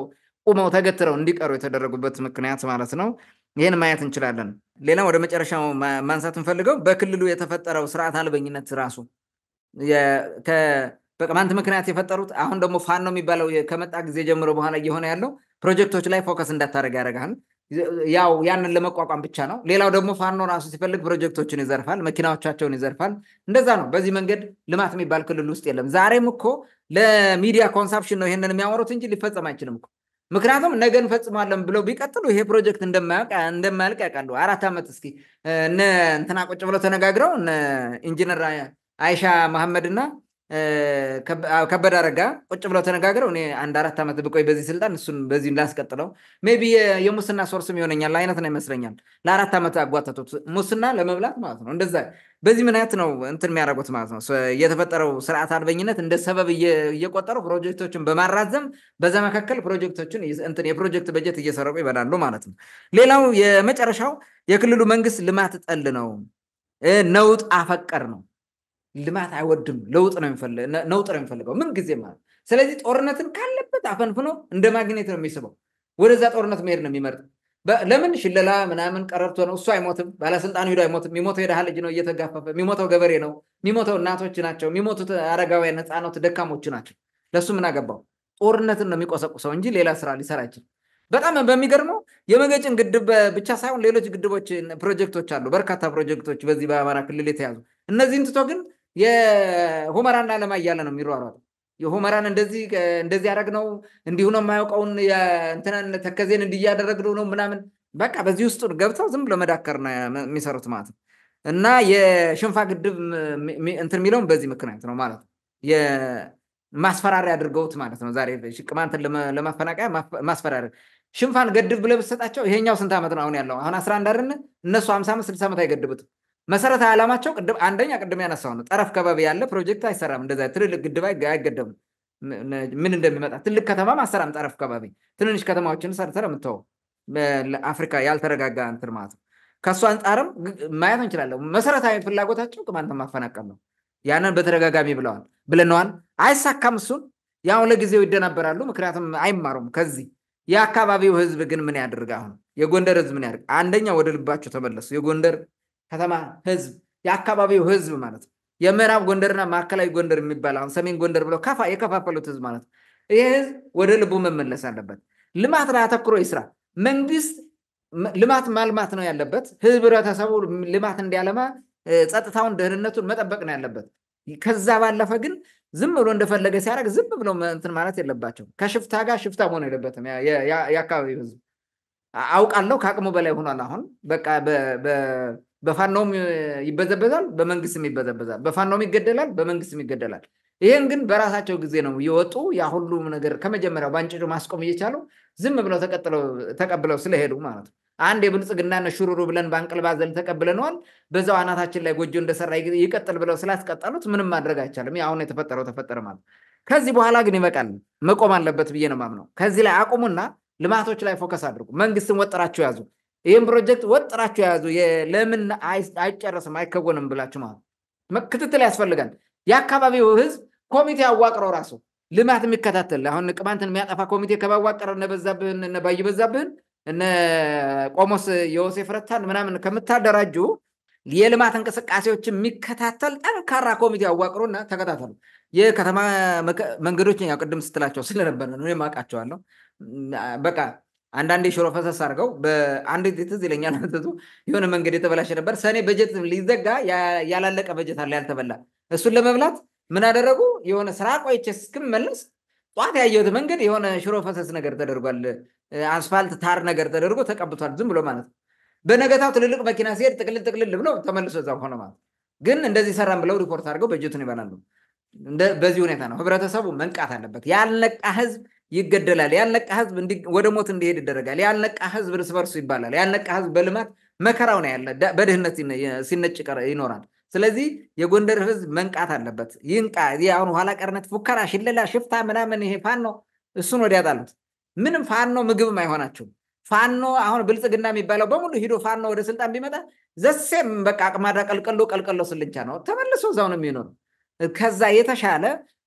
ቁመው ተገትረው እንዲቀሩ የተደረጉበት ምክንያት ማለት ነው። ይህን ማየት እንችላለን። ሌላ ወደ መጨረሻው ማንሳት እንፈልገው በክልሉ የተፈጠረው ስርዓት አልበኝነት ራሱ በቅማንት ምክንያት የፈጠሩት አሁን ደግሞ ፋኖ የሚባለው ከመጣ ጊዜ ጀምሮ በኋላ እየሆነ ያለው ፕሮጀክቶች ላይ ፎከስ እንዳታደረግ ያደረግል ያው ያንን ለመቋቋም ብቻ ነው። ሌላው ደግሞ ፋኖ ራሱ ሲፈልግ ፕሮጀክቶችን ይዘርፋል፣ መኪናዎቻቸውን ይዘርፋል። እንደዛ ነው። በዚህ መንገድ ልማት የሚባል ክልል ውስጥ የለም። ዛሬም እኮ ለሚዲያ ኮንሳፕሽን ነው ይሄንን የሚያወሩት እንጂ ሊፈጸም አይችልም እኮ ምክንያቱም ነገ እንፈጽማለን ብለው ቢቀጥሉ ይሄ ፕሮጀክት እንደማያልቅ ያውቃሉ። አራት ዓመት እስኪ እንትና ቁጭ ብለው ተነጋግረው ኢንጂነር አይሻ መሐመድ እና ከበደ አረጋ ቁጭ ብለው ተነጋግረው እኔ አንድ አራት ዓመት ብቆይ በዚህ ስልጣን እሱን በዚህ ላስቀጥለው ሜቢ የሙስና ሶርስም ይሆነኛል አይነት ነው ይመስለኛል። ለአራት ዓመት አጓተቱት ሙስና ለመብላት ማለት ነው። እንደዛ በዚህ ምክንያት ነው እንትን የሚያደርጉት ማለት ነው። የተፈጠረው ስርዓት አልበኝነት እንደ ሰበብ እየቆጠሩ ፕሮጀክቶችን በማራዘም በዛ መካከል ፕሮጀክቶችን እንትን የፕሮጀክት በጀት እየሰረቁ ይበላሉ ማለት ነው። ሌላው የመጨረሻው የክልሉ መንግስት ልማት ጠል ነው፣ ነውጥ አፈቀር ነው። ልማት አይወድም፣ ለውጥ ነው የሚፈልገው ምን ጊዜ ማለት ስለዚህ ጦርነትን ካለበት አፈንፍኖ እንደ ማግኘት ነው የሚስበው። ወደዛ ጦርነት መሄድ ነው የሚመርጥ ለምን ሽለላ ምናምን ቀረርቶ ነው እሱ አይሞትም ባለስልጣኑ ሂዶ አይሞትም የሚሞተው የድሃ ልጅ ነው እየተጋፈፈ የሚሞተው ገበሬ ነው የሚሞተው እናቶች ናቸው የሚሞቱት አረጋውያን ህፃናት ደካሞች ናቸው ለእሱ ምን አገባው ጦርነትን ነው የሚቆሰቁሰው እንጂ ሌላ ስራ ሊሰራ አይችልም በጣም በሚገርመው የመገጭን ግድብ ብቻ ሳይሆን ሌሎች ግድቦች ፕሮጀክቶች አሉ በርካታ ፕሮጀክቶች በዚህ በአማራ ክልል የተያዙ እነዚህን ትቶ ግን የሁመራና ለማ እያለ ነው የሚሯሯጠው የሆመራን እንደዚህ እንደዚህ ያደረግ ነው እንዲሁ ነው የማያውቀውን እንትንን ተከዜን እንዲያደረግ ነው ምናምን በቃ በዚህ ውስጥ ገብተው ዝም ብሎ መዳከር ነው የሚሰሩት ማለት ነው። እና የሽንፋ ግድብ እንትን የሚለውን በዚህ ምክንያት ነው ማለት ነው። ማስፈራሪያ አድርገውት ማለት ነው። ዛሬ ቅማንትን ለማፈናቀያ ማስፈራሪያ ሽንፋን ገድብ ብለህ ብትሰጣቸው ይሄኛው ስንት ዓመት ነው አሁን ያለው? አሁን አስራ አንድ አይደል? እነሱ ሀምሳ አምስት ስልሳ ዓመት አይገድቡትም። መሰረታዊ ዓላማቸው ቅድም አንደኛ ቅድም ያነሳው ነው። ጠረፍ ከባቢ ያለ ፕሮጀክት አይሰራም። እንደዛ ትልልቅ ግድብ አይገደብም። ምን እንደሚመጣ ትልቅ ከተማ ማሰራም ጠረፍ ከባቢ ትንንሽ ከተማዎችን ሰርተር የምትተው አፍሪካ ያልተረጋጋ እንትን ማለት ነው። ከእሱ አንጻርም ማየት እንችላለን። መሰረታዊ ፍላጎታቸው ቅማንት ማፈናቀል ነው። ያንን በተደጋጋሚ ብለዋል ብለነዋል። አይሳካም። እሱን ያው ለጊዜው ይደናበራሉ፣ ምክንያቱም አይማሩም ከዚህ የአካባቢው ህዝብ ግን ምን ያደርግ? አሁን የጎንደር ህዝብ ምን ያደርግ? አንደኛ ወደ ልባቸው ተመለሱ። የጎንደር ከተማ ህዝብ፣ የአካባቢው ህዝብ ማለት ነው። የምዕራብ ጎንደርና ማዕከላዊ ጎንደር የሚባል አሁን ሰሜን ጎንደር ብለው የከፋፈሉት ህዝብ ማለት ነው። ይህ ህዝብ ወደ ልቡ መመለስ አለበት። ልማት ላይ አተኩሮ ይስራ። መንግስት ልማት ማልማት ነው ያለበት። ህብረተሰቡ ልማት እንዲያለማ ጸጥታውን፣ ደህንነቱን መጠበቅ ነው ያለበት። ከዛ ባለፈ ግን ዝም ብሎ እንደፈለገ ሲያደርግ ዝም ብሎ እንትን ማለት የለባቸው። ከሽፍታ ጋር ሽፍታ መሆን የለበትም። የአካባቢው ህዝብ አውቃለሁ ከአቅሙ በላይ ሆኗል። አሁን በቃ በፋኖም ይበዘበዛል፣ በመንግስትም ይበዘበዛል። በፋኖም ይገደላል፣ በመንግስትም ይገደላል። ይህን ግን በራሳቸው ጊዜ ነው የወጡ ያ ሁሉም ነገር ከመጀመሪያው በአንጭጩ ማስቆም እየቻሉ ዝም ብለው ተቀብለው ስለሄዱ ማለት ነው። አንድ የብልጽግና ሽሩሩ ብለን በአንቅልባ ዘል ተቀብለነዋል፣ በዛው አናታችን ላይ ጎጆ እንደሰራ ይቀጥል ብለው ስላስቀጠሉት ምንም ማድረግ አይቻልም። አሁን የተፈጠረው ተፈጠረ ማለት ከዚህ በኋላ ግን ይበቃል፣ መቆም አለበት ብዬ ነው ማምነው። ከዚህ ላይ አቁሙና ልማቶች ላይ ፎከስ አድርጉ። መንግስትን ወጥራችሁ ያዙ። ይህም ፕሮጀክት ወጥራችሁ የያዙ ለምን አይጨረስም አይከወንም ብላችሁ ማለት ክትትል ያስፈልጋል የአካባቢው ህዝብ ኮሚቴ አዋቅረው ራሱ ልማት የሚከታተል አሁን ቅማንትን የሚያጠፋ ኮሚቴ ከማዋቀር እነበዛብህን እነባይበዛብህን እነ ቆሞስ የወሴፍ ረታን ምናምን ከምታደራጁ የልማት እንቅስቃሴዎችን የሚከታተል ጠንካራ ኮሚቴ አዋቅሩና ተከታተሉ የከተማ መንገዶች ያው ቅድም ስትላቸው ስለነበረ ነው የማውቃቸዋለሁ በቃ አንዳንዴ ሽሮ ፈሰስ አድርገው በአንድ ትዝ ይለኛል መተቱ የሆነ መንገድ የተበላሸ ነበር። ሰኔ በጀት ሊዘጋ ያላለቀ በጀት አለ ያልተበላ። እሱን ለመብላት ምን አደረጉ? የሆነ ስራ ቆይቼ እስክመለስ ጠዋት ያየሁት መንገድ የሆነ ሽሮ ፈሰስ ነገር ተደርጓል። አስፋልት ታር ነገር ተደርጎ ተቀብቷል። ዝም ብሎ ማለት ነው። በነገታው ትልልቅ መኪና ሲሄድ ጥቅልል ጥቅልል ብለው ተመልሶ እዛ ሆነ ማለት ግን እንደዚህ ሰራን ብለው ሪፖርት አድርገው በጀቱን ይበላሉ። በዚህ ሁኔታ ነው ህብረተሰቡ መንቃት አለበት። ያልነቃ ህዝብ ይገደላል። ያልነቃ ህዝብ ወደ ሞት እንዲሄድ ይደረጋል። ያልነቃ ህዝብ እርስ በርሱ ይባላል። ያልነቃ ህዝብ በልማት መከራው ነው ያለ፣ በድህነት ሲነጭ ይኖራል። ስለዚህ የጎንደር ህዝብ መንቃት አለበት። ይንቃ። አሁን ኋላ ቀርነት፣ ፉከራ፣ ሽለላ፣ ሽፍታ ምናምን ይሄ ፋኖ እሱን ወዲያ ጣሉት። ምንም ፋኖ ምግብም አይሆናቸውም። ፋኖ አሁን ብልጽግና የሚባለው በሙሉ ሂዶ ፋኖ ወደ ስልጣን ቢመጣ ዘሴም በቃ አቅማዳ ቀልቀሎ ቀልቀሎ ስልንቻ ነው ተመልሶ እዛው ነው የሚኖሩ ከዛ የተሻለ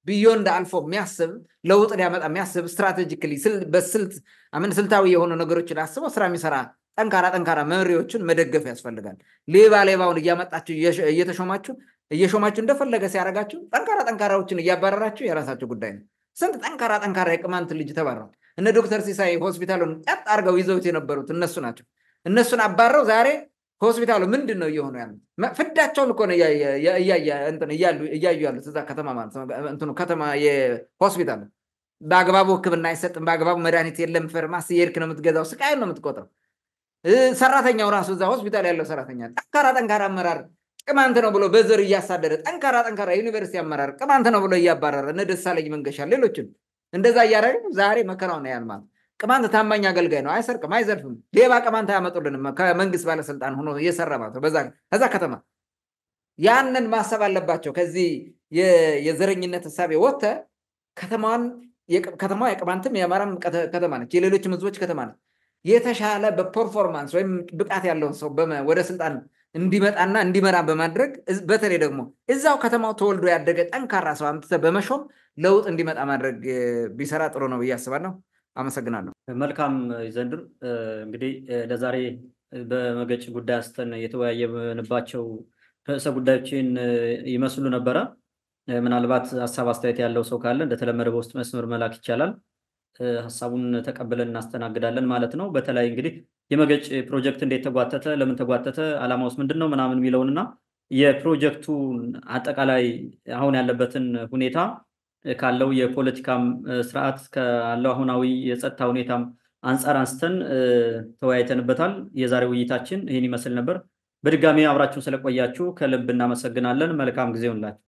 ቢዮንድ አልፎ የሚያስብ ለውጥ ሊያመጣ የሚያስብ ስትራቴጂክሊ በስልት አምን ስልታዊ የሆኑ ነገሮችን አስበው ስራ የሚሰራ ጠንካራ ጠንካራ መሪዎችን መደገፍ ያስፈልጋል። ሌባ ሌባውን እያመጣችሁ እየተሾማችሁ እየሾማችሁ እንደፈለገ ሲያደርጋችሁ ጠንካራ ጠንካራዎችን እያባረራችሁ የራሳቸው ጉዳይ ነው። ስንት ጠንካራ ጠንካራ የቅማንት ልጅ ተባረዋል። እነ ዶክተር ሲሳይ ሆስፒታሉን ጨጥ አድርገው ይዘውት የነበሩት እነሱ ናቸው። እነሱን አባረው ዛሬ ሆስፒታሉ ምንድን ነው እየሆኑ ያ ፍዳቸውን እኮ እያዩ ያሉት እዛ ከተማ ማለት ነው ከተማ የሆስፒታል በአግባቡ ህክምና አይሰጥም በአግባቡ መድኃኒት የለም ፌርማሲ የሄድክ ነው የምትገዛው ስቃይ ነው የምትቆጥረው ሰራተኛው ራሱ እዛ ሆስፒታል ያለው ሰራተኛ ጠንካራ ጠንካራ አመራር ቅማንት ነው ብሎ በዘር እያሳደደ ጠንካራ ጠንካራ ዩኒቨርሲቲ አመራር ቅማንት ነው ብሎ እያባረረ እነ ደሳለኝ መንገሻ ሌሎችን እንደዛ እያደረገ ዛሬ ነው ያን ማለት ቅማንት ታማኝ አገልጋይ ነው። አይሰርቅም፣ አይዘርፍም። ሌባ ቅማንት አያመጡልንም። ከመንግስት ባለስልጣን ሆኖ እየሰራ ማለት ነው። በዛ ከተማ ያንን ማሰብ አለባቸው። ከዚህ የዘረኝነት ሳቤ ወተ ከተማዋን ከተማ የቅማንትም የአማራም ከተማ ነች፣ የሌሎችም ህዝቦች ከተማ ነች። የተሻለ በፐርፎርማንስ ወይም ብቃት ያለውን ሰው ወደ ስልጣን እንዲመጣና እንዲመራ በማድረግ በተለይ ደግሞ እዛው ከተማው ተወልዶ ያደገ ጠንካራ ሰው አምጥተህ በመሾም ለውጥ እንዲመጣ ማድረግ ቢሰራ ጥሩ ነው ብዬ አስባለሁ። አመሰግናለሁ። መልካም ዘንድር እንግዲህ ለዛሬ በመገጭ ጉዳይ አስተን የተወያየንባቸው ርዕሰ ጉዳዮችን ይመስሉ ነበረ። ምናልባት ሀሳብ አስተያየት ያለው ሰው ካለ እንደተለመደ በውስጥ መስመር መላክ ይቻላል። ሀሳቡን ተቀብለን እናስተናግዳለን ማለት ነው። በተለይ እንግዲህ የመገጭ ፕሮጀክት እንዴት ተጓተተ፣ ለምን ተጓተተ፣ አላማ ውስጥ ምንድን ነው ምናምን የሚለውንና የፕሮጀክቱ አጠቃላይ አሁን ያለበትን ሁኔታ ካለው የፖለቲካም ስርዓት ካለው አሁናዊ የጸጥታ ሁኔታም አንጻር አንስተን ተወያይተንበታል። የዛሬ ውይይታችን ይህን ይመስል ነበር። በድጋሚ አብራችሁን ስለቆያችሁ ከልብ እናመሰግናለን። መልካም ጊዜ ሁንላችሁ።